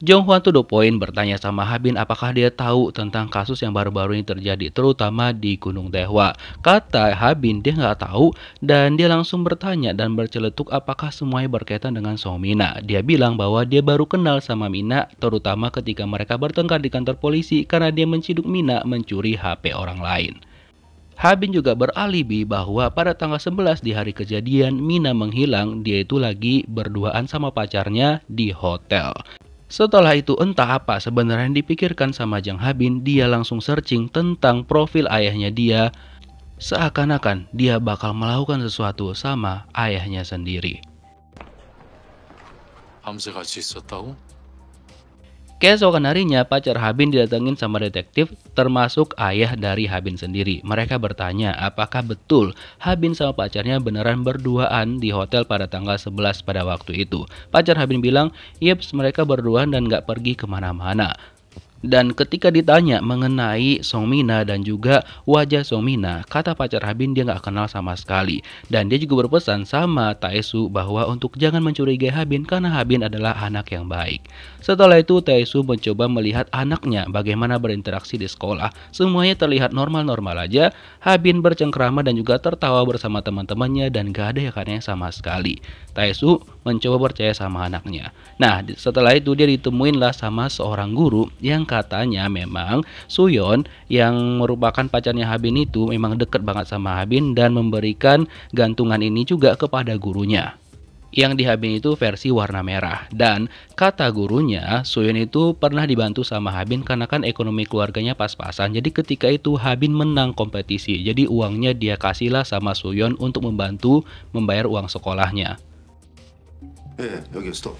A: Jong Hwan to the point bertanya sama Habin apakah dia tahu tentang kasus yang baru-baru ini terjadi terutama di Gunung Dewa. Kata Habin dia nggak tahu dan dia langsung bertanya dan berceletuk apakah semuanya berkaitan dengan Mina. Dia bilang bahwa dia baru kenal sama Mina terutama ketika mereka bertengkar di kantor polisi karena dia menciduk Mina mencuri HP orang lain. Habin juga beralibi bahwa pada tanggal 11 di hari kejadian Mina menghilang, dia itu lagi berduaan sama pacarnya di hotel. Setelah itu entah apa sebenarnya yang dipikirkan sama Jang Habin, dia langsung searching tentang profil ayahnya dia, seakan-akan dia bakal melakukan sesuatu sama ayahnya sendiri. Keesokan harinya, pacar Habin didatengin sama detektif, termasuk ayah dari Habin sendiri. Mereka bertanya, apakah betul Habin sama pacarnya beneran berduaan di hotel pada tanggal 11 pada waktu itu. Pacar Habin bilang, yeps mereka berduaan dan gak pergi kemana-mana. Dan ketika ditanya mengenai Songmina dan juga wajah Songmina, kata pacar Habin dia gak kenal sama sekali. Dan dia juga berpesan sama Taesu bahwa untuk jangan mencurigai Habin karena Habin adalah anak yang baik. Setelah itu Taesu mencoba melihat anaknya bagaimana berinteraksi di sekolah. Semuanya terlihat normal-normal aja. Habin bercengkrama dan juga tertawa bersama teman-temannya dan gak ada yang aneh ya sama sekali. Taesu mencoba percaya sama anaknya. Nah setelah itu dia ditemuinlah sama seorang guru yang katanya memang Suyon yang merupakan pacarnya Habin itu memang deket banget sama Habin dan memberikan gantungan ini juga kepada gurunya yang di itu versi warna merah. Dan kata gurunya, Suyun itu pernah dibantu sama Habin karena kan ekonomi keluarganya pas-pasan. Jadi ketika itu Habin menang kompetisi, jadi uangnya dia kasihlah sama Suyun untuk membantu membayar uang sekolahnya. Eh, 여기 stop.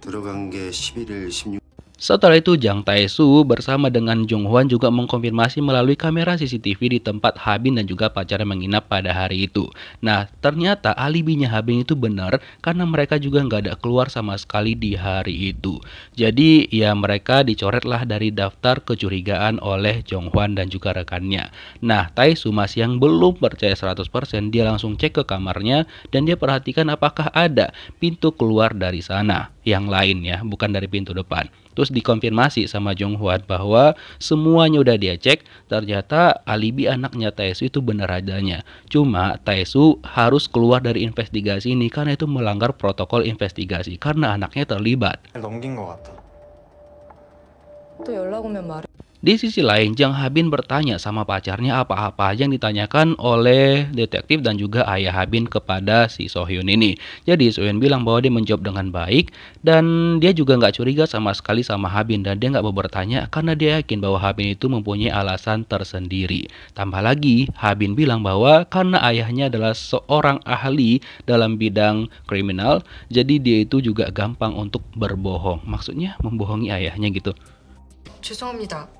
A: 11 16 setelah itu, Jang Tae-su bersama dengan Jung Hwan juga mengkonfirmasi melalui kamera CCTV di tempat Habin dan juga pacarnya menginap pada hari itu. Nah, ternyata alibinya Habin itu benar karena mereka juga nggak ada keluar sama sekali di hari itu. Jadi, ya mereka dicoretlah dari daftar kecurigaan oleh Jung Hwan dan juga rekannya. Nah, Tae-su masih yang belum percaya 100%, dia langsung cek ke kamarnya dan dia perhatikan apakah ada pintu keluar dari sana yang lain ya, bukan dari pintu depan. Terus dikonfirmasi sama Jong Jonghwan bahwa semuanya udah dia cek, ternyata alibi anaknya Taesu itu benar adanya. Cuma Taesu harus keluar dari investigasi ini karena itu melanggar protokol investigasi karena anaknya terlibat. Di sisi lain, Jang Habin bertanya sama pacarnya apa-apa yang ditanyakan oleh detektif dan juga ayah Habin kepada si Sohyun ini. Jadi Sohyun bilang bahwa dia menjawab dengan baik dan dia juga nggak curiga sama sekali sama Habin dan dia nggak mau bertanya karena dia yakin bahwa Habin itu mempunyai alasan tersendiri. Tambah lagi, Habin bilang bahwa karena ayahnya adalah seorang ahli dalam bidang kriminal, jadi dia itu juga gampang untuk berbohong. Maksudnya membohongi ayahnya gitu. 죄송합니다.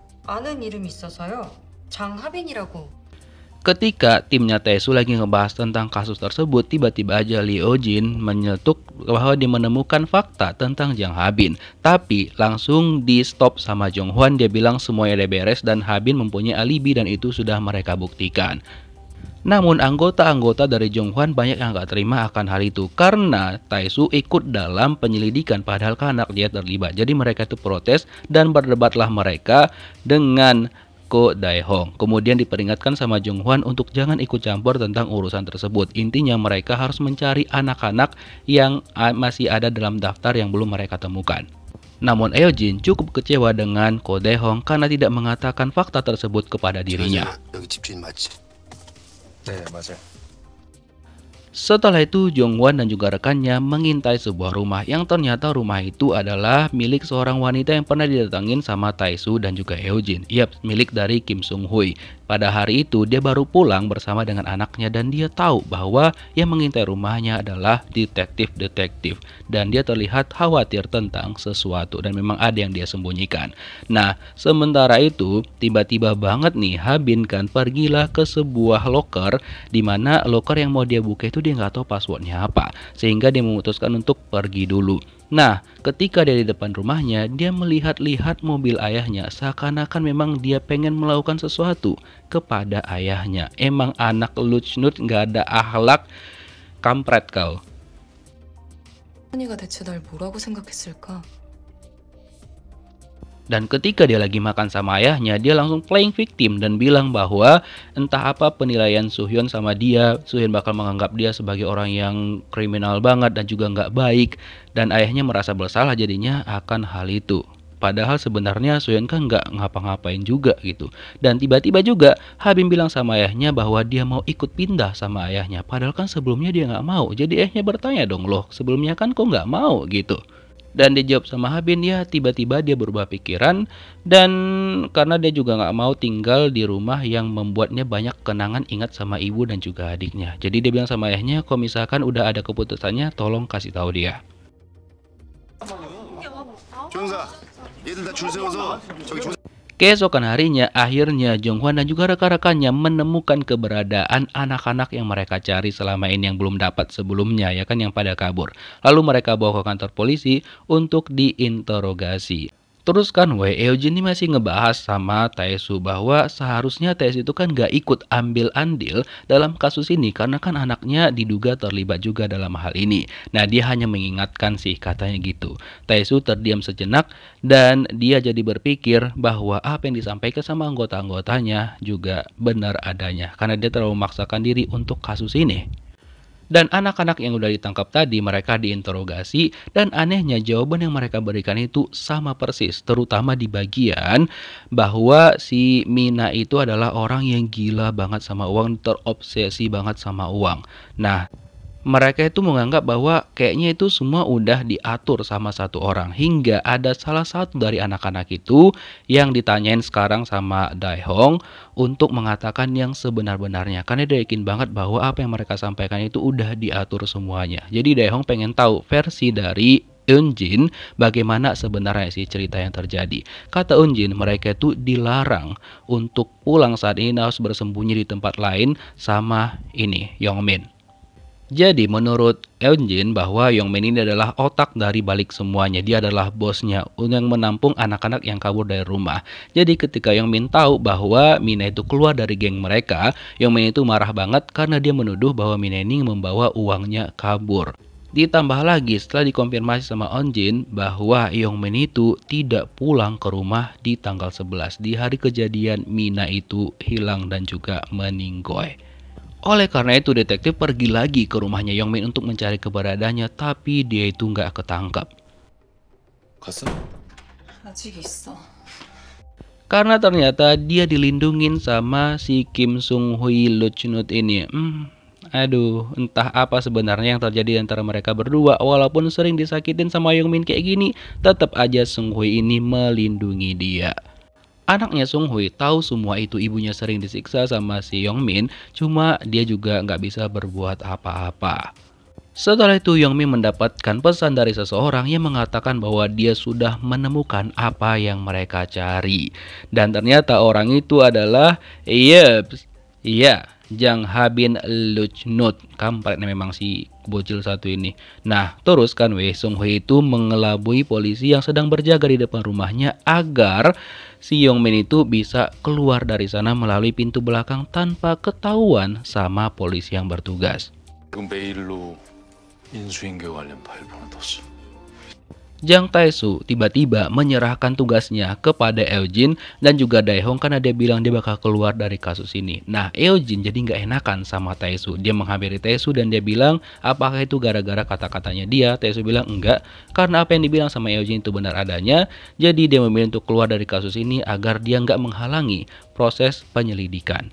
A: Ketika timnya Taesu lagi ngebahas tentang kasus tersebut, tiba-tiba aja Leo Jin menyetuk bahwa dia menemukan fakta tentang Jang Habin. Tapi langsung di stop sama Jong Hwan, dia bilang semuanya udah beres dan Habin mempunyai alibi dan itu sudah mereka buktikan. Namun anggota-anggota dari Jonghwan banyak yang nggak terima akan hal itu karena Su ikut dalam penyelidikan padahal kan anak dia terlibat. Jadi mereka itu protes dan berdebatlah mereka dengan Ko Daehong. Kemudian diperingatkan sama Jonghwan untuk jangan ikut campur tentang urusan tersebut. Intinya mereka harus mencari anak-anak yang masih ada dalam daftar yang belum mereka temukan. Namun Eojin cukup kecewa dengan Ko Daehong karena tidak mengatakan fakta tersebut kepada dirinya. Iya, iya, ya. Setelah itu, Jongwan dan juga rekannya mengintai sebuah rumah yang ternyata rumah itu adalah milik seorang wanita yang pernah didatangin sama Taisu dan juga Eugene. Yap, milik dari Kim Sung Hui. Pada hari itu, dia baru pulang bersama dengan anaknya dan dia tahu bahwa yang mengintai rumahnya adalah detektif-detektif dan dia terlihat khawatir tentang sesuatu dan memang ada yang dia sembunyikan. Nah, sementara itu, tiba-tiba banget nih Habin kan pergilah ke sebuah loker di mana loker yang mau dia buka itu dia nggak tahu passwordnya apa sehingga dia memutuskan untuk pergi dulu. Nah, ketika dia di depan rumahnya, dia melihat-lihat mobil ayahnya seakan-akan memang dia pengen melakukan sesuatu kepada ayahnya. Emang anak lucnut nggak ada akhlak, kampret kau. Dan ketika dia lagi makan sama ayahnya, dia langsung playing victim dan bilang bahwa entah apa penilaian Suhyun sama dia, Suhyun bakal menganggap dia sebagai orang yang kriminal banget dan juga nggak baik. Dan ayahnya merasa bersalah jadinya akan hal itu. Padahal sebenarnya Suhyun kan nggak ngapa-ngapain juga gitu. Dan tiba-tiba juga Habim bilang sama ayahnya bahwa dia mau ikut pindah sama ayahnya. Padahal kan sebelumnya dia nggak mau. Jadi ayahnya bertanya dong loh, sebelumnya kan kok nggak mau gitu. Dan dijawab sama Habin ya tiba-tiba dia berubah pikiran dan karena dia juga nggak mau tinggal di rumah yang membuatnya banyak kenangan ingat sama ibu dan juga adiknya. Jadi dia bilang sama ayahnya kalau misalkan udah ada keputusannya tolong kasih tahu dia. Keesokan harinya, akhirnya Hwan dan juga rekan-rekannya menemukan keberadaan anak-anak yang mereka cari selama ini yang belum dapat sebelumnya ya kan yang pada kabur. Lalu mereka bawa ke kantor polisi untuk diinterogasi. Teruskan kan Wei Eugene ini masih ngebahas sama Taesu bahwa seharusnya Taesu itu kan gak ikut ambil andil dalam kasus ini karena kan anaknya diduga terlibat juga dalam hal ini. Nah dia hanya mengingatkan sih katanya gitu. Taesu terdiam sejenak dan dia jadi berpikir bahwa apa yang disampaikan sama anggota-anggotanya juga benar adanya karena dia terlalu memaksakan diri untuk kasus ini. Dan anak-anak yang udah ditangkap tadi mereka diinterogasi dan anehnya jawaban yang mereka berikan itu sama persis terutama di bagian bahwa si Mina itu adalah orang yang gila banget sama uang, terobsesi banget sama uang. Nah, mereka itu menganggap bahwa kayaknya itu semua udah diatur sama satu orang hingga ada salah satu dari anak-anak itu yang ditanyain sekarang sama Dai Hong untuk mengatakan yang sebenar-benarnya karena dia yakin banget bahwa apa yang mereka sampaikan itu udah diatur semuanya. Jadi Dai Hong pengen tahu versi dari Unjin bagaimana sebenarnya sih cerita yang terjadi. Kata Unjin mereka itu dilarang untuk pulang saat ini harus bersembunyi di tempat lain sama ini Yongmin. Jadi menurut Eunjin bahwa Yongmin ini adalah otak dari balik semuanya. Dia adalah bosnya yang menampung anak-anak yang kabur dari rumah. Jadi ketika Yongmin tahu bahwa Mina itu keluar dari geng mereka, Yongmin itu marah banget karena dia menuduh bahwa Mina ini membawa uangnya kabur. Ditambah lagi setelah dikonfirmasi sama Onjin bahwa Yongmin itu tidak pulang ke rumah di tanggal 11 di hari kejadian Mina itu hilang dan juga meninggoy. Oleh karena itu detektif pergi lagi ke rumahnya Yong Yongmin untuk mencari keberadaannya tapi dia itu nggak ketangkap. Karena ternyata dia dilindungin sama si Kim Sung Hui Luchnut ini. Hmm, aduh, entah apa sebenarnya yang terjadi antara mereka berdua. Walaupun sering disakitin sama Yongmin kayak gini, tetap aja Sung Hui ini melindungi dia. Anaknya Sung Hui tahu semua itu ibunya sering disiksa sama si Yong Min, cuma dia juga nggak bisa berbuat apa-apa. Setelah itu Yong Min mendapatkan pesan dari seseorang yang mengatakan bahwa dia sudah menemukan apa yang mereka cari. Dan ternyata orang itu adalah Yep, iya, iya Jang Habin Luchnut. Kampretnya memang si bocil satu ini. Nah, terus kan Wei Sung Hui itu mengelabui polisi yang sedang berjaga di depan rumahnya agar si Yongmin itu bisa keluar dari sana melalui pintu belakang tanpa ketahuan sama polisi yang bertugas. Jang Taesu tiba-tiba menyerahkan tugasnya kepada Eugene dan juga Daehong karena dia bilang dia bakal keluar dari kasus ini. Nah, Eugene jadi nggak enakan sama Taesu. Dia menghampiri Taesu dan dia bilang, apakah itu gara-gara kata-katanya dia? Taesu bilang, enggak. Karena apa yang dibilang sama Eugene itu benar adanya. Jadi dia memilih untuk keluar dari kasus ini agar dia nggak menghalangi proses penyelidikan.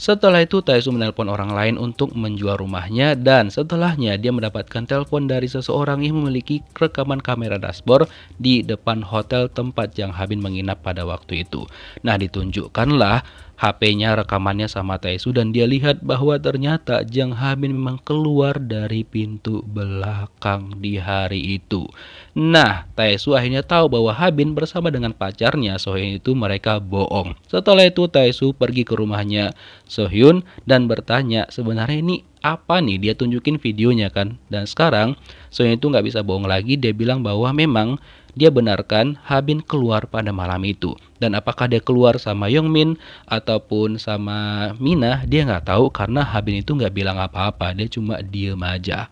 A: Setelah itu Taesu menelpon orang lain untuk menjual rumahnya dan setelahnya dia mendapatkan telepon dari seseorang yang memiliki rekaman kamera dashboard di depan hotel tempat yang Habin menginap pada waktu itu. Nah ditunjukkanlah HP-nya rekamannya sama Taesu dan dia lihat bahwa ternyata Jang Hamin memang keluar dari pintu belakang di hari itu. Nah, Taesu akhirnya tahu bahwa Habin bersama dengan pacarnya Sohyun itu mereka bohong. Setelah itu Taesu pergi ke rumahnya Sohyun dan bertanya sebenarnya ini apa nih dia tunjukin videonya kan dan sekarang Sohyun itu nggak bisa bohong lagi dia bilang bahwa memang dia benarkan Habin keluar pada malam itu. Dan apakah dia keluar sama Yongmin ataupun sama Mina, dia nggak tahu karena Habin itu nggak bilang apa-apa, dia cuma diem aja.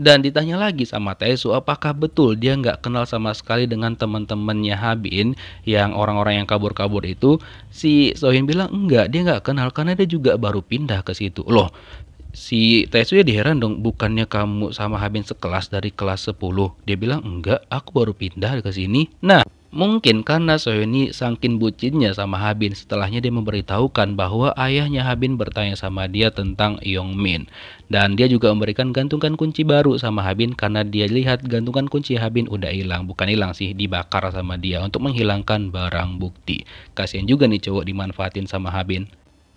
A: Dan ditanya lagi sama Taesu apakah betul dia nggak kenal sama sekali dengan teman-temannya Habin yang orang-orang yang kabur-kabur itu. Si Sohin bilang enggak, dia nggak kenal karena dia juga baru pindah ke situ. Loh, si TSU ya diheran dong bukannya kamu sama Habin sekelas dari kelas 10 dia bilang enggak aku baru pindah ke sini nah Mungkin karena Soyoni sangkin bucinnya sama Habin setelahnya dia memberitahukan bahwa ayahnya Habin bertanya sama dia tentang Yongmin. Dan dia juga memberikan gantungan kunci baru sama Habin karena dia lihat gantungan kunci Habin udah hilang. Bukan hilang sih, dibakar sama dia untuk menghilangkan barang bukti. Kasian juga nih cowok dimanfaatin sama Habin.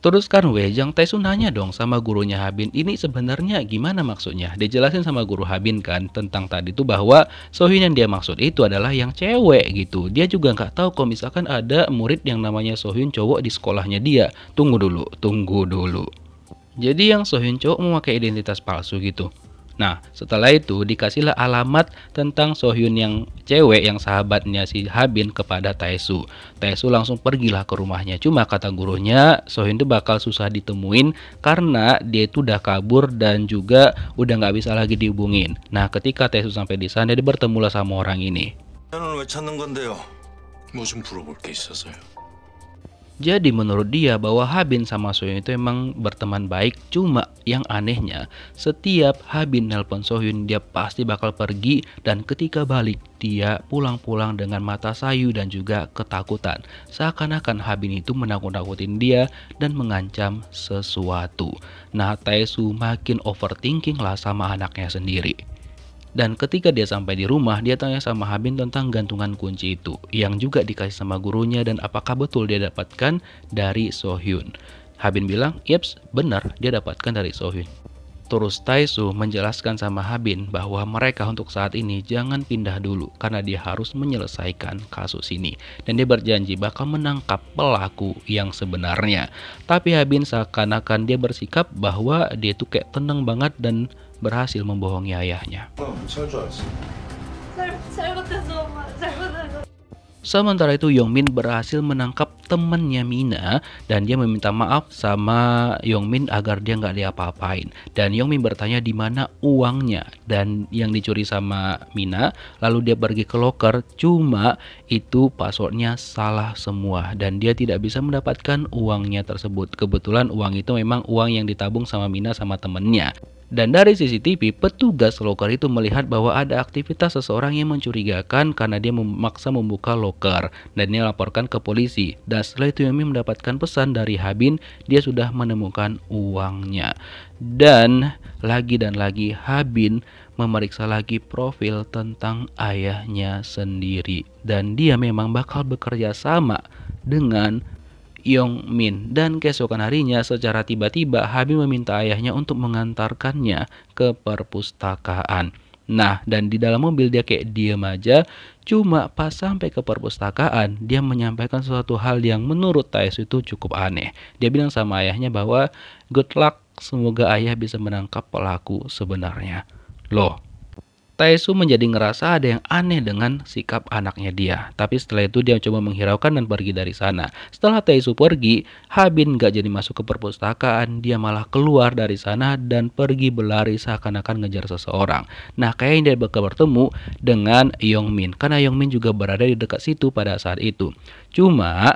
A: Terus kan Wei Jiang Tai nanya dong sama gurunya Habin, ini sebenarnya gimana maksudnya? Dia jelasin sama guru Habin kan tentang tadi tuh bahwa Sohin yang dia maksud itu adalah yang cewek gitu. Dia juga nggak tahu kalau misalkan ada murid yang namanya Sohin cowok di sekolahnya dia. Tunggu dulu, tunggu dulu. Jadi yang Sohin cowok memakai identitas palsu gitu. Nah, setelah itu dikasihlah alamat tentang Sohyun yang cewek yang sahabatnya si Habin kepada Taesu. Taesu langsung pergilah ke rumahnya. Cuma kata gurunya, Sohyun itu bakal susah ditemuin karena dia itu udah kabur dan juga udah nggak bisa lagi dihubungin. Nah, ketika Taesu sampai di sana, dia bertemulah sama orang ini. Jadi menurut dia bahwa Habin sama Sohyun itu emang berteman baik. Cuma yang anehnya setiap Habin nelpon Sohyun dia pasti bakal pergi dan ketika balik dia pulang-pulang dengan mata sayu dan juga ketakutan. Seakan-akan Habin itu menakut-nakutin dia dan mengancam sesuatu. Nah Taesu makin overthinking lah sama anaknya sendiri. Dan ketika dia sampai di rumah, dia tanya sama Habin tentang gantungan kunci itu yang juga dikasih sama gurunya dan apakah betul dia dapatkan dari Sohyun. Habin bilang, "Yeps, benar, dia dapatkan dari Sohyun." Terus Taisu menjelaskan sama Habin bahwa mereka untuk saat ini jangan pindah dulu karena dia harus menyelesaikan kasus ini dan dia berjanji bakal menangkap pelaku yang sebenarnya. Tapi Habin seakan-akan dia bersikap bahwa dia tuh kayak tenang banget dan berhasil membohongi ayahnya. Sementara itu Yongmin berhasil menangkap temannya Mina dan dia meminta maaf sama Yongmin agar dia nggak diapa-apain. Dan Yongmin bertanya di mana uangnya dan yang dicuri sama Mina. Lalu dia pergi ke loker. Cuma itu passwordnya salah semua dan dia tidak bisa mendapatkan uangnya tersebut. Kebetulan uang itu memang uang yang ditabung sama Mina sama temennya. Dan dari CCTV, petugas loker itu melihat bahwa ada aktivitas seseorang yang mencurigakan karena dia memaksa membuka loker dan dia laporkan ke polisi. Dan setelah itu Yumi mendapatkan pesan dari Habin, dia sudah menemukan uangnya. Dan lagi dan lagi Habin memeriksa lagi profil tentang ayahnya sendiri dan dia memang bakal bekerja sama dengan Yong Min dan keesokan harinya secara tiba-tiba Habib meminta ayahnya untuk mengantarkannya ke perpustakaan. Nah, dan di dalam mobil dia kayak diem aja. Cuma pas sampai ke perpustakaan, dia menyampaikan suatu hal yang menurut Taesu itu cukup aneh. Dia bilang sama ayahnya bahwa good luck, semoga ayah bisa menangkap pelaku sebenarnya. Loh, Taesu menjadi ngerasa ada yang aneh dengan sikap anaknya dia. Tapi setelah itu dia coba menghiraukan dan pergi dari sana. Setelah Taesu pergi, Habin gak jadi masuk ke perpustakaan. Dia malah keluar dari sana dan pergi berlari seakan-akan ngejar seseorang. Nah kayaknya dia bakal bertemu dengan Yongmin. Karena Yongmin juga berada di dekat situ pada saat itu. Cuma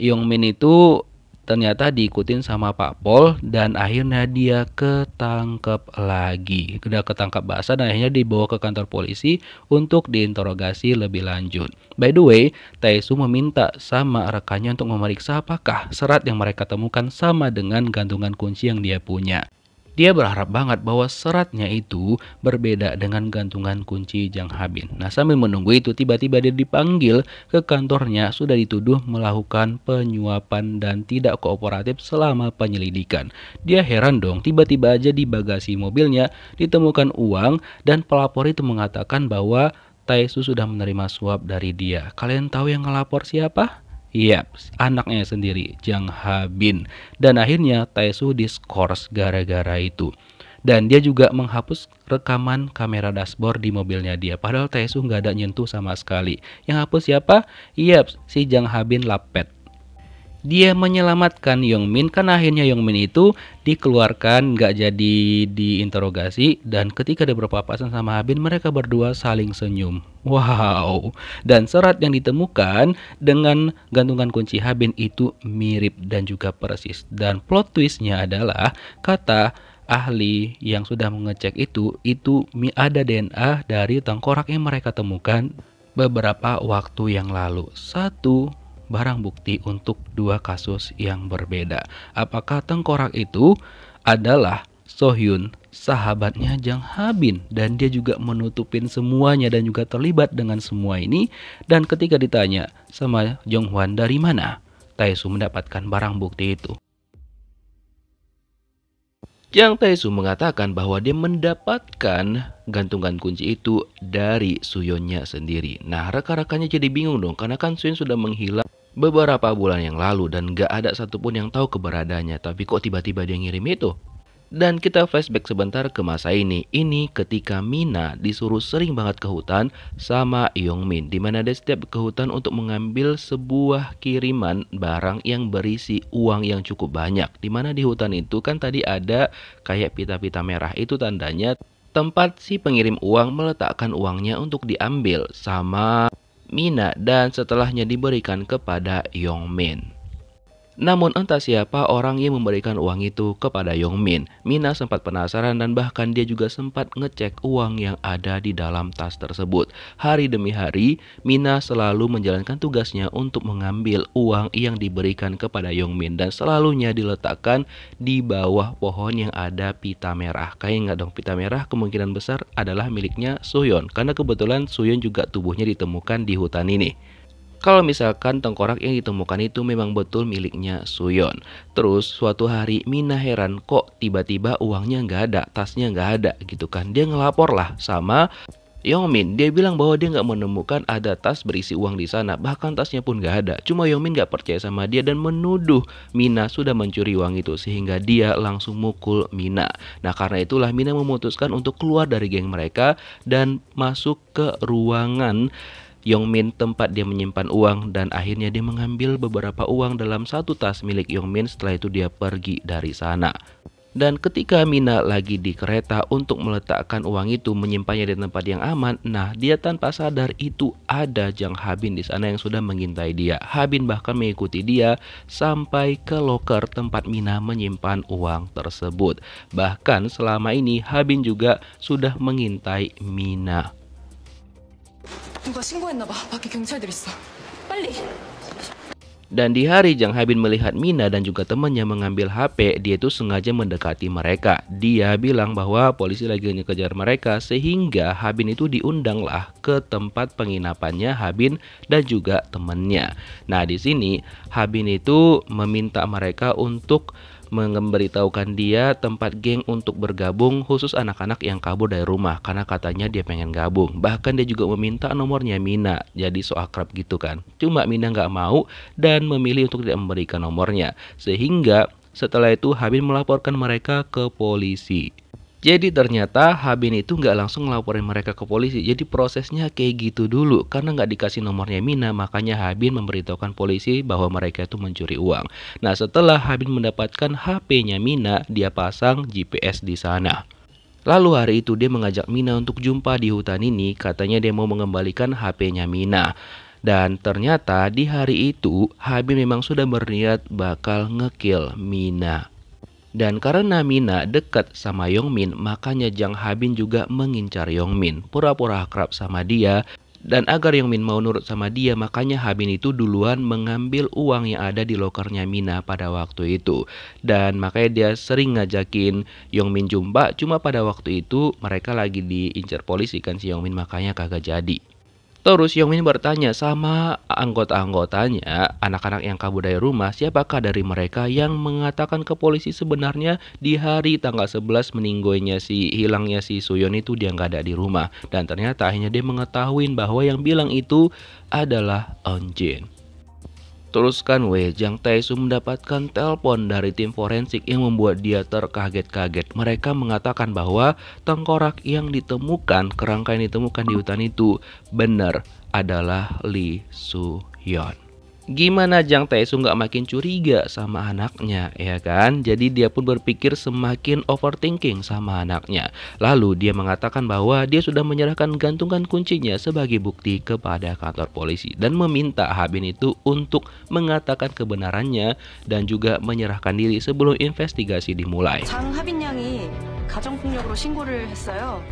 A: Yongmin itu ternyata diikutin sama Pak Pol dan akhirnya dia ketangkep lagi. Kedua ketangkap basah dan akhirnya dibawa ke kantor polisi untuk diinterogasi lebih lanjut. By the way, Taesu meminta sama rekannya untuk memeriksa apakah serat yang mereka temukan sama dengan gantungan kunci yang dia punya. Dia berharap banget bahwa seratnya itu berbeda dengan gantungan kunci Jang Habin. Nah sambil menunggu itu tiba-tiba dia dipanggil ke kantornya sudah dituduh melakukan penyuapan dan tidak kooperatif selama penyelidikan. Dia heran dong tiba-tiba aja di bagasi mobilnya ditemukan uang dan pelapor itu mengatakan bahwa Taesu sudah menerima suap dari dia. Kalian tahu yang ngelapor siapa? Iya, anaknya sendiri, Jang Habin. Dan akhirnya Tae Taesu diskors gara-gara itu. Dan dia juga menghapus rekaman kamera dashboard di mobilnya dia. Padahal Tae Taesu nggak ada nyentuh sama sekali. Yang hapus siapa? Iya, si Jang Habin Lapet dia menyelamatkan Yong Min karena akhirnya Yong Min itu dikeluarkan nggak jadi diinterogasi dan ketika ada berpapasan sama Habin mereka berdua saling senyum wow dan serat yang ditemukan dengan gantungan kunci Habin itu mirip dan juga persis dan plot twistnya adalah kata ahli yang sudah mengecek itu itu ada DNA dari tengkorak yang mereka temukan beberapa waktu yang lalu satu barang bukti untuk dua kasus yang berbeda. Apakah tengkorak itu adalah Sohyun sahabatnya Jang Habin dan dia juga menutupin semuanya dan juga terlibat dengan semua ini dan ketika ditanya sama Jong Hwan dari mana Taesu mendapatkan barang bukti itu Yang Taesu mengatakan bahwa dia mendapatkan gantungan kunci itu dari Suyonnya sendiri Nah rekan-rekannya jadi bingung dong karena kan Suyon sudah menghilang beberapa bulan yang lalu dan gak ada satupun yang tahu keberadaannya tapi kok tiba-tiba dia ngirim itu dan kita flashback sebentar ke masa ini ini ketika Mina disuruh sering banget ke hutan sama Yongmin dimana dia setiap ke hutan untuk mengambil sebuah kiriman barang yang berisi uang yang cukup banyak dimana di hutan itu kan tadi ada kayak pita-pita merah itu tandanya tempat si pengirim uang meletakkan uangnya untuk diambil sama Mina dan setelahnya diberikan kepada Yongmin. Namun entah siapa orang yang memberikan uang itu kepada Yong Min. Mina sempat penasaran dan bahkan dia juga sempat ngecek uang yang ada di dalam tas tersebut. Hari demi hari, Mina selalu menjalankan tugasnya untuk mengambil uang yang diberikan kepada Yong Min dan selalunya diletakkan di bawah pohon yang ada pita merah. Kayak nggak dong pita merah kemungkinan besar adalah miliknya Suyon karena kebetulan Suyon juga tubuhnya ditemukan di hutan ini. Kalau misalkan tengkorak yang ditemukan itu memang betul miliknya Suyon. Terus suatu hari Mina heran kok tiba-tiba uangnya nggak ada, tasnya nggak ada gitu kan. Dia ngelapor lah sama Yongmin, dia bilang bahwa dia nggak menemukan ada tas berisi uang di sana, bahkan tasnya pun nggak ada. Cuma Yongmin nggak percaya sama dia dan menuduh Mina sudah mencuri uang itu sehingga dia langsung mukul Mina. Nah karena itulah Mina memutuskan untuk keluar dari geng mereka dan masuk ke ruangan Yong Min tempat dia menyimpan uang dan akhirnya dia mengambil beberapa uang dalam satu tas milik Yong Min setelah itu dia pergi dari sana. Dan ketika Mina lagi di kereta untuk meletakkan uang itu menyimpannya di tempat yang aman, nah dia tanpa sadar itu ada Jang Habin di sana yang sudah mengintai dia. Habin bahkan mengikuti dia sampai ke loker tempat Mina menyimpan uang tersebut. Bahkan selama ini Habin juga sudah mengintai Mina. Dan di hari Jang Habin melihat Mina dan juga temannya mengambil HP, dia itu sengaja mendekati mereka. Dia bilang bahwa polisi lagi ngekejar mereka sehingga Habin itu diundanglah ke tempat penginapannya Habin dan juga temannya. Nah, di sini Habin itu meminta mereka untuk memberitahukan dia tempat geng untuk bergabung khusus anak-anak yang kabur dari rumah karena katanya dia pengen gabung. Bahkan dia juga meminta nomornya Mina, jadi so akrab gitu kan. Cuma Mina nggak mau dan memilih untuk tidak memberikan nomornya. Sehingga setelah itu Habib melaporkan mereka ke polisi. Jadi ternyata Habin itu nggak langsung laporin mereka ke polisi. Jadi prosesnya kayak gitu dulu. Karena nggak dikasih nomornya Mina, makanya Habin memberitahukan polisi bahwa mereka itu mencuri uang. Nah setelah Habin mendapatkan HP-nya Mina, dia pasang GPS di sana. Lalu hari itu dia mengajak Mina untuk jumpa di hutan ini, katanya dia mau mengembalikan HP-nya Mina. Dan ternyata di hari itu Habib memang sudah berniat bakal ngekill Mina. Dan karena Mina dekat sama Yongmin, makanya Jang Habin juga mengincar Yongmin, pura-pura akrab sama dia. Dan agar Yongmin mau nurut sama dia, makanya Habin itu duluan mengambil uang yang ada di lokernya Mina pada waktu itu. Dan makanya dia sering ngajakin Yongmin jumpa, cuma pada waktu itu mereka lagi diincar polisi kan si Yongmin makanya kagak jadi. Terus Yongmin bertanya sama anggota-anggotanya, anak-anak yang kabur dari rumah, siapakah dari mereka yang mengatakan ke polisi sebenarnya di hari tanggal 11 meninggoynya si hilangnya si Suyon itu dia nggak ada di rumah. Dan ternyata akhirnya dia mengetahui bahwa yang bilang itu adalah Onjin. Teruskan Wei Jiang Taisu mendapatkan telepon dari tim forensik yang membuat dia terkaget-kaget. Mereka mengatakan bahwa tengkorak yang ditemukan, kerangka yang ditemukan di hutan itu benar adalah Lee Soo Hyun gimana Jang Tae Taesu nggak makin curiga sama anaknya ya kan jadi dia pun berpikir semakin overthinking sama anaknya lalu dia mengatakan bahwa dia sudah menyerahkan gantungan kuncinya sebagai bukti kepada kantor polisi dan meminta Habin itu untuk mengatakan kebenarannya dan juga menyerahkan diri sebelum investigasi dimulai. Jang Habin 가정폭력으로 신고를 했어요.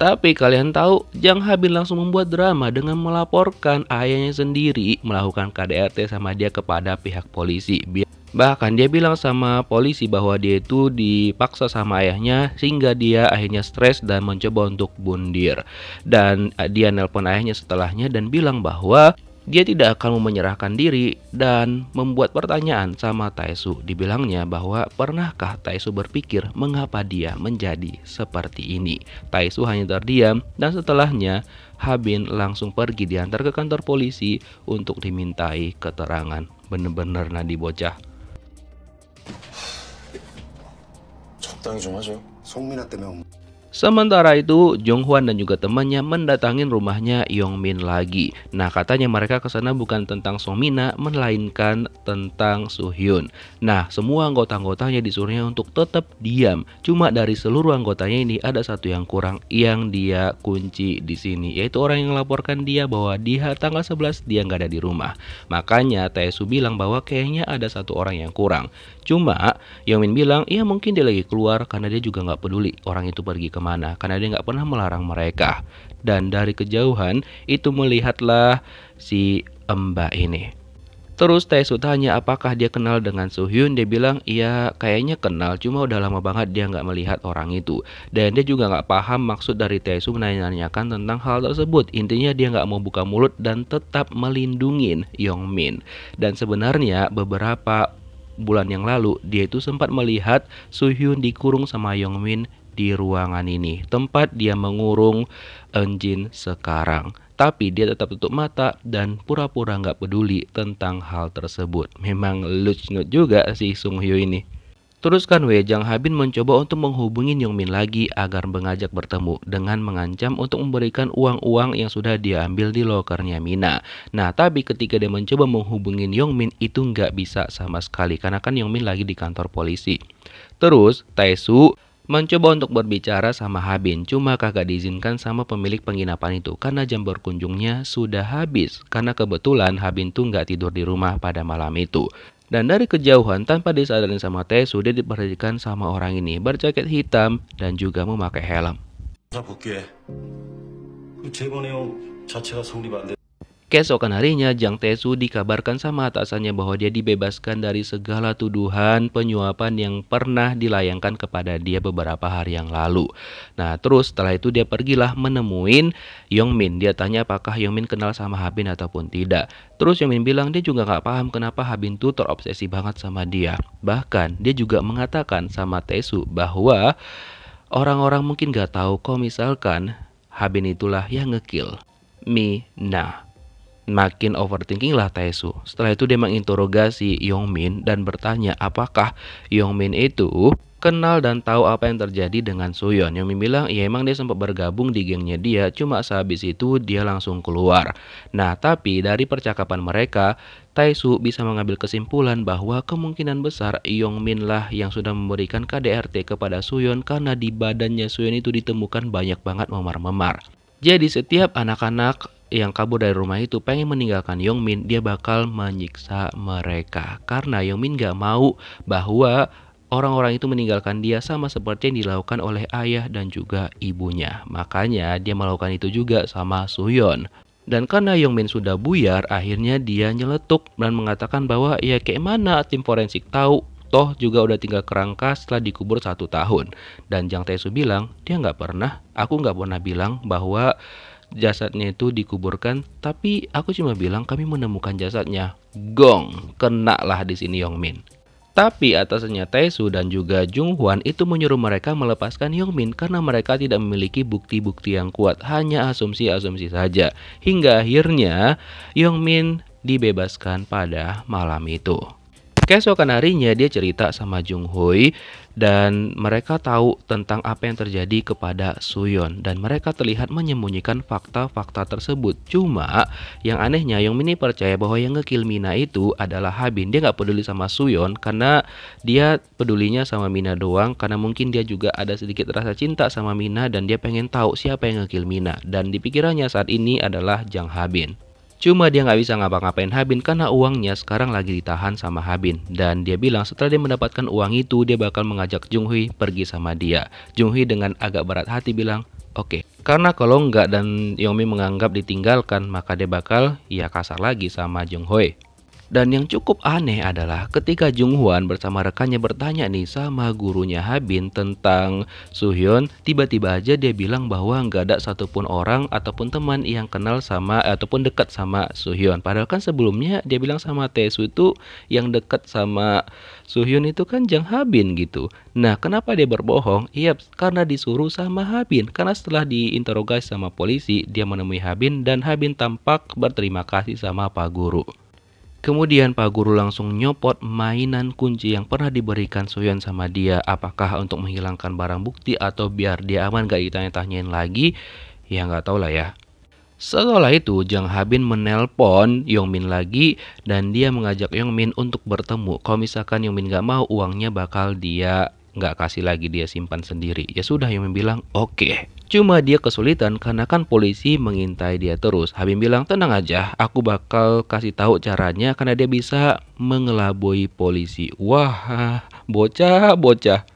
A: Tapi kalian tahu, Jang Habin langsung membuat drama dengan melaporkan ayahnya sendiri melakukan KDRT sama dia kepada pihak polisi. Bahkan dia bilang sama polisi bahwa dia itu dipaksa sama ayahnya sehingga dia akhirnya stres dan mencoba untuk bundir. Dan eh, dia nelpon ayahnya setelahnya dan bilang bahwa dia tidak akan menyerahkan diri dan membuat pertanyaan sama Taesu. Dibilangnya bahwa pernahkah Taesu berpikir mengapa dia menjadi seperti ini? Taesu hanya terdiam dan setelahnya Habin langsung pergi diantar ke kantor polisi untuk dimintai keterangan. Benar-benar nadi bocah. Sementara itu, Jong Hwan dan juga temannya mendatangi rumahnya Yong Min lagi. Nah, katanya mereka ke sana bukan tentang Song Somina, melainkan tentang Hyun. Nah, semua anggota-anggotanya disuruhnya untuk tetap diam. Cuma dari seluruh anggotanya ini ada satu yang kurang yang dia kunci di sini, yaitu orang yang melaporkan dia bahwa di tanggal 11 dia nggak ada di rumah. Makanya Taesu bilang bahwa kayaknya ada satu orang yang kurang. Cuma Yongmin bilang, ya mungkin dia lagi keluar karena dia juga nggak peduli orang itu pergi kemana, karena dia nggak pernah melarang mereka. Dan dari kejauhan itu melihatlah si emba ini. Terus Taesu tanya apakah dia kenal dengan Hyun Dia bilang iya kayaknya kenal cuma udah lama banget dia nggak melihat orang itu. Dan dia juga nggak paham maksud dari Taesu menanyakan tentang hal tersebut. Intinya dia nggak mau buka mulut dan tetap melindungi Yong Min Dan sebenarnya beberapa bulan yang lalu, dia itu sempat melihat Suhyun dikurung sama Min di ruangan ini, tempat dia mengurung Enjin sekarang. Tapi dia tetap tutup mata dan pura-pura nggak peduli tentang hal tersebut. Memang lucu juga si Sung Hyo ini. Teruskan Kan Wei, Jang Habin mencoba untuk menghubungi Yong Min lagi agar mengajak bertemu dengan mengancam untuk memberikan uang-uang yang sudah dia ambil di lokernya Mina. Nah, tapi ketika dia mencoba menghubungi Yong Min itu nggak bisa sama sekali karena kan Yong Min lagi di kantor polisi. Terus Tae Soo mencoba untuk berbicara sama Habin cuma kagak diizinkan sama pemilik penginapan itu karena jam berkunjungnya sudah habis karena kebetulan Habin tuh nggak tidur di rumah pada malam itu. Dan dari kejauhan tanpa disadari sama Tetsu, sudah diperhatikan sama orang ini berjaket hitam dan juga memakai helm. Keesokan harinya, Jang Soo dikabarkan sama atasannya bahwa dia dibebaskan dari segala tuduhan penyuapan yang pernah dilayangkan kepada dia beberapa hari yang lalu. Nah, terus setelah itu dia pergilah menemuin Yong Min. Dia tanya apakah Yong Min kenal sama Habin ataupun tidak. Terus Yong Min bilang dia juga nggak paham kenapa Habin tuh terobsesi banget sama dia. Bahkan dia juga mengatakan sama Tae Soo bahwa orang-orang mungkin nggak tahu kok misalkan Habin itulah yang ngekill Na makin overthinking lah Taesu. Setelah itu dia menginterogasi Yongmin dan bertanya apakah Yongmin itu kenal dan tahu apa yang terjadi dengan Soyeon. Yongmin bilang, ya emang dia sempat bergabung di gengnya dia, cuma sehabis itu dia langsung keluar. Nah, tapi dari percakapan mereka, Taesu bisa mengambil kesimpulan bahwa kemungkinan besar Yongmin lah yang sudah memberikan KDRT kepada Soyeon karena di badannya Soyeon itu ditemukan banyak banget memar-memar. Jadi setiap anak-anak yang kabur dari rumah itu pengen meninggalkan Yongmin, dia bakal menyiksa mereka. Karena Yongmin gak mau bahwa orang-orang itu meninggalkan dia sama seperti yang dilakukan oleh ayah dan juga ibunya. Makanya dia melakukan itu juga sama Suyon. Dan karena Yongmin sudah buyar, akhirnya dia nyeletuk dan mengatakan bahwa ya kayak mana tim forensik tahu toh juga udah tinggal kerangka setelah dikubur satu tahun. Dan Jang Taesu bilang, dia nggak pernah, aku nggak pernah bilang bahwa jasadnya itu dikuburkan, tapi aku cuma bilang kami menemukan jasadnya. Gong, kena lah di sini Yongmin. Tapi atasannya Taesu dan juga Jung Hwan itu menyuruh mereka melepaskan Yongmin karena mereka tidak memiliki bukti-bukti yang kuat, hanya asumsi-asumsi saja. Hingga akhirnya Yongmin dibebaskan pada malam itu. Keesokan harinya dia cerita sama Jung Hoi dan mereka tahu tentang apa yang terjadi kepada Suyon dan mereka terlihat menyembunyikan fakta-fakta tersebut. Cuma yang anehnya Yong Mini percaya bahwa yang ngekill Mina itu adalah Habin. Dia nggak peduli sama Suyon karena dia pedulinya sama Mina doang karena mungkin dia juga ada sedikit rasa cinta sama Mina dan dia pengen tahu siapa yang ngekill Mina dan di pikirannya saat ini adalah Jang Habin. Cuma dia nggak bisa ngapa-ngapain Habin karena uangnya sekarang lagi ditahan sama Habin. Dan dia bilang setelah dia mendapatkan uang itu, dia bakal mengajak Jung Hui pergi sama dia. Jung Hui dengan agak berat hati bilang, Oke, okay. karena kalau nggak dan Yomi menganggap ditinggalkan, maka dia bakal ya kasar lagi sama Jung Hui. Dan yang cukup aneh adalah ketika Jung Hwan bersama rekannya bertanya nih sama gurunya Habin tentang Suhyun, tiba-tiba aja dia bilang bahwa nggak ada satupun orang ataupun teman yang kenal sama ataupun dekat sama Suhyun. Padahal kan sebelumnya dia bilang sama Tesu itu yang dekat sama Suhyun itu kan Jang Habin gitu. Nah, kenapa dia berbohong? Iya, karena disuruh sama Habin. Karena setelah diinterogasi sama polisi, dia menemui Habin dan Habin tampak berterima kasih sama Pak Guru. Kemudian Pak Guru langsung nyopot mainan kunci yang pernah diberikan Soyon sama dia. Apakah untuk menghilangkan barang bukti atau biar dia aman gak ditanya-tanyain lagi? Ya nggak tau lah ya. Setelah itu, Jang Habin menelpon Yongmin lagi dan dia mengajak Yongmin untuk bertemu. Kalau misalkan Yongmin nggak mau, uangnya bakal dia nggak kasih lagi, dia simpan sendiri. Ya sudah, Yongmin bilang, oke. Okay. Cuma dia kesulitan karena kan polisi mengintai dia terus. habib bilang, tenang aja, aku bakal kasih tahu caranya karena dia bisa mengelabui polisi. Wah, bocah, bocah.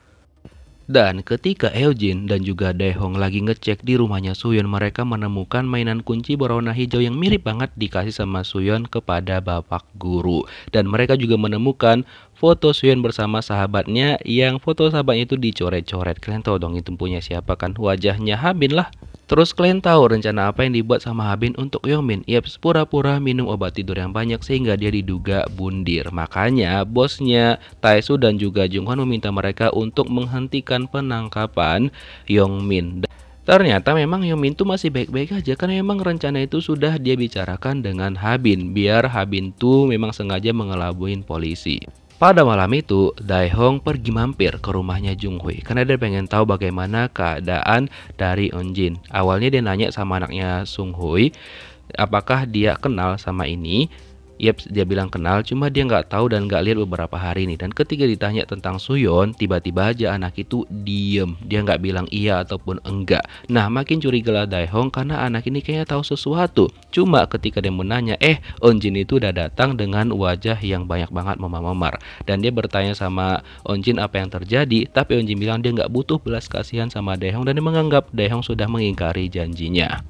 A: Dan ketika Eugene dan juga Daehong lagi ngecek di rumahnya Suyeon, mereka menemukan mainan kunci berwarna hijau yang mirip banget dikasih sama Suyeon kepada bapak guru. Dan mereka juga menemukan foto Suyun bersama sahabatnya yang foto sahabatnya itu dicoret-coret. Kalian tahu dong itu punya siapa kan? Wajahnya Habin lah. Terus kalian tahu rencana apa yang dibuat sama Habin untuk Yomin? Ya, pura-pura minum obat tidur yang banyak sehingga dia diduga bundir. Makanya bosnya Taesu dan juga Junghwan meminta mereka untuk menghentikan penangkapan Yongmin. Ternyata memang Yomin tuh masih baik-baik aja karena memang rencana itu sudah dia bicarakan dengan Habin biar Habin tuh memang sengaja mengelabuin polisi. Pada malam itu, Dai Hong pergi mampir ke rumahnya Jung Hui karena dia pengen tahu bagaimana keadaan dari Jin. Awalnya dia nanya sama anaknya Sung Hui, apakah dia kenal sama ini Yep, iya, dia bilang kenal, cuma dia nggak tahu dan nggak lihat beberapa hari ini. Dan ketika ditanya tentang Suyon, tiba-tiba aja anak itu diem. Dia nggak bilang iya ataupun enggak. Nah, makin curiga lah Daehong karena anak ini kayaknya tahu sesuatu. Cuma ketika dia menanya, eh, Onjin itu udah datang dengan wajah yang banyak banget memamamar. Dan dia bertanya sama Onjin apa yang terjadi, tapi Onjin bilang dia nggak butuh belas kasihan sama Daehong dan dia menganggap Daehong sudah mengingkari janjinya.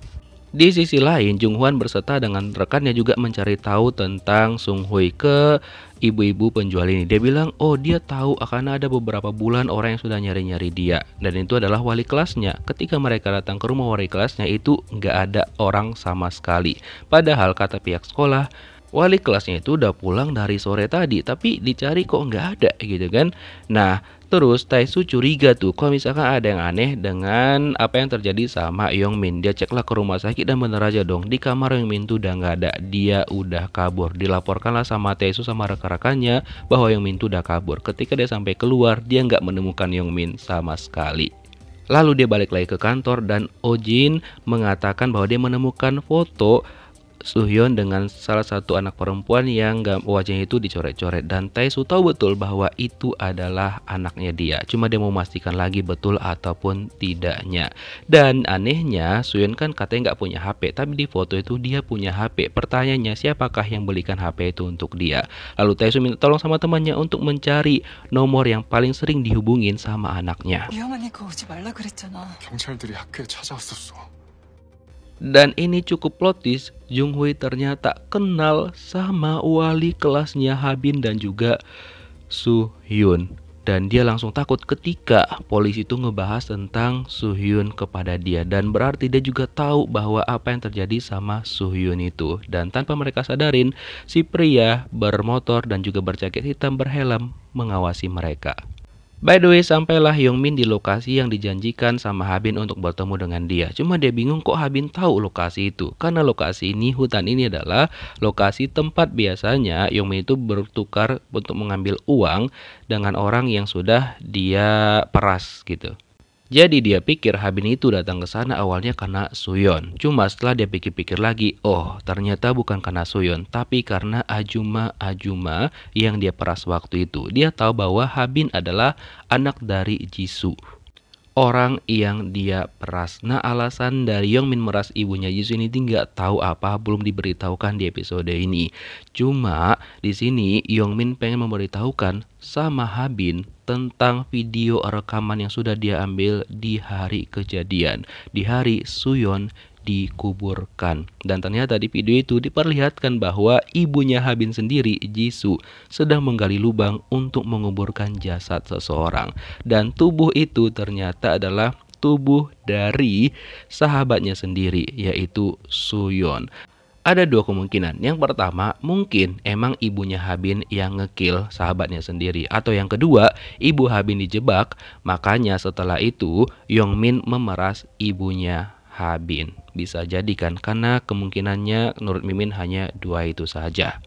A: Di sisi lain, Jung Hwan berserta dengan rekannya juga mencari tahu tentang Sung Hui ke ibu-ibu penjual ini. Dia bilang, oh dia tahu akan ada beberapa bulan orang yang sudah nyari-nyari dia. Dan itu adalah wali kelasnya. Ketika mereka datang ke rumah wali kelasnya itu nggak ada orang sama sekali. Padahal kata pihak sekolah, wali kelasnya itu udah pulang dari sore tadi tapi dicari kok nggak ada gitu kan nah Terus Taisu curiga tuh kalau misalkan ada yang aneh dengan apa yang terjadi sama Yongmin Dia ceklah ke rumah sakit dan bener aja dong di kamar Yongmin tuh udah nggak ada Dia udah kabur Dilaporkanlah sama Taisu sama rekan-rekannya bahwa Yongmin tuh udah kabur Ketika dia sampai keluar dia nggak menemukan Yongmin sama sekali Lalu dia balik lagi ke kantor dan Ojin mengatakan bahwa dia menemukan foto Suhyeon dengan salah satu anak perempuan yang wajahnya itu dicoret-coret dan Taesu tahu betul bahwa itu adalah anaknya dia. Cuma dia mau memastikan lagi betul ataupun tidaknya. Dan anehnya Suhyeon kan katanya nggak punya HP, tapi di foto itu dia punya HP. Pertanyaannya siapakah yang belikan HP itu untuk dia? Lalu Taesu minta tolong sama temannya untuk mencari nomor yang paling sering dihubungin sama anaknya. Dan ini cukup plotis, Jung Hui ternyata kenal sama wali kelasnya Habin dan juga Su Hyun. Dan dia langsung takut ketika polisi itu ngebahas tentang Su Hyun kepada dia. Dan berarti dia juga tahu bahwa apa yang terjadi sama Su Hyun itu. Dan tanpa mereka sadarin, si pria bermotor dan juga berjaket hitam berhelm mengawasi mereka. By the way, sampailah Yongmin di lokasi yang dijanjikan sama Habin untuk bertemu dengan dia. Cuma dia bingung kok Habin tahu lokasi itu. Karena lokasi ini, hutan ini adalah lokasi tempat biasanya Yongmin itu bertukar untuk mengambil uang dengan orang yang sudah dia peras gitu. Jadi dia pikir Habin itu datang ke sana awalnya karena Suyon. Cuma setelah dia pikir-pikir lagi, oh ternyata bukan karena Suyon, tapi karena Ajuma-Ajuma yang dia peras waktu itu. Dia tahu bahwa Habin adalah anak dari Jisoo orang yang dia peras. Nah alasan dari Yongmin meras ibunya Jisoo ini tinggal tahu apa, belum diberitahukan di episode ini. Cuma di sini Yongmin pengen memberitahukan sama Habin tentang video rekaman yang sudah dia ambil di hari kejadian, di hari Suyon dikuburkan. Dan ternyata di video itu diperlihatkan bahwa ibunya Habin sendiri, Jisoo, sedang menggali lubang untuk menguburkan jasad seseorang. Dan tubuh itu ternyata adalah tubuh dari sahabatnya sendiri, yaitu Suyon. Ada dua kemungkinan. Yang pertama, mungkin emang ibunya Habin yang ngekill sahabatnya sendiri. Atau yang kedua, ibu Habin dijebak. Makanya setelah itu, Yongmin memeras ibunya Habin. Bisa jadikan karena kemungkinannya menurut Mimin hanya dua itu saja.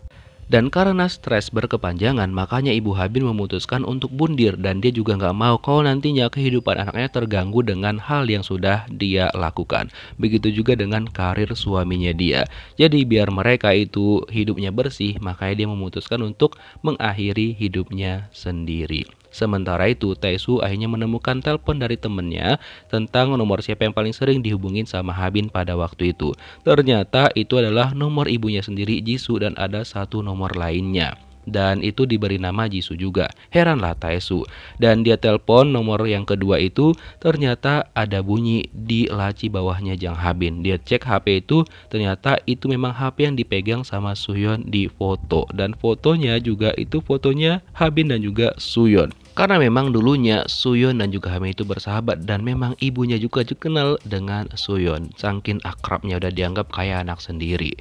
A: Dan karena stres berkepanjangan, makanya ibu Habin memutuskan untuk bundir dan dia juga nggak mau kalau nantinya kehidupan anaknya terganggu dengan hal yang sudah dia lakukan. Begitu juga dengan karir suaminya dia. Jadi biar mereka itu hidupnya bersih, makanya dia memutuskan untuk mengakhiri hidupnya sendiri. Sementara itu, Taesu akhirnya menemukan telepon dari temennya tentang nomor siapa yang paling sering dihubungin sama Habin pada waktu itu. Ternyata itu adalah nomor ibunya sendiri Jisoo dan ada satu nomor lainnya dan itu diberi nama Jisoo juga. Heranlah Taesu. Dan dia telepon nomor yang kedua itu ternyata ada bunyi di laci bawahnya Jang Habin. Dia cek HP itu ternyata itu memang HP yang dipegang sama Suyon di foto dan fotonya juga itu fotonya Habin dan juga Suyon. Karena memang dulunya Suyon dan juga Hame itu bersahabat dan memang ibunya juga kenal dengan Suyon. Sangkin akrabnya udah dianggap kayak anak sendiri.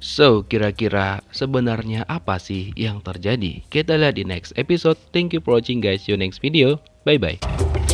A: So, kira-kira sebenarnya apa sih yang terjadi? Kita lihat di next episode. Thank you for watching guys. See you next video. Bye-bye.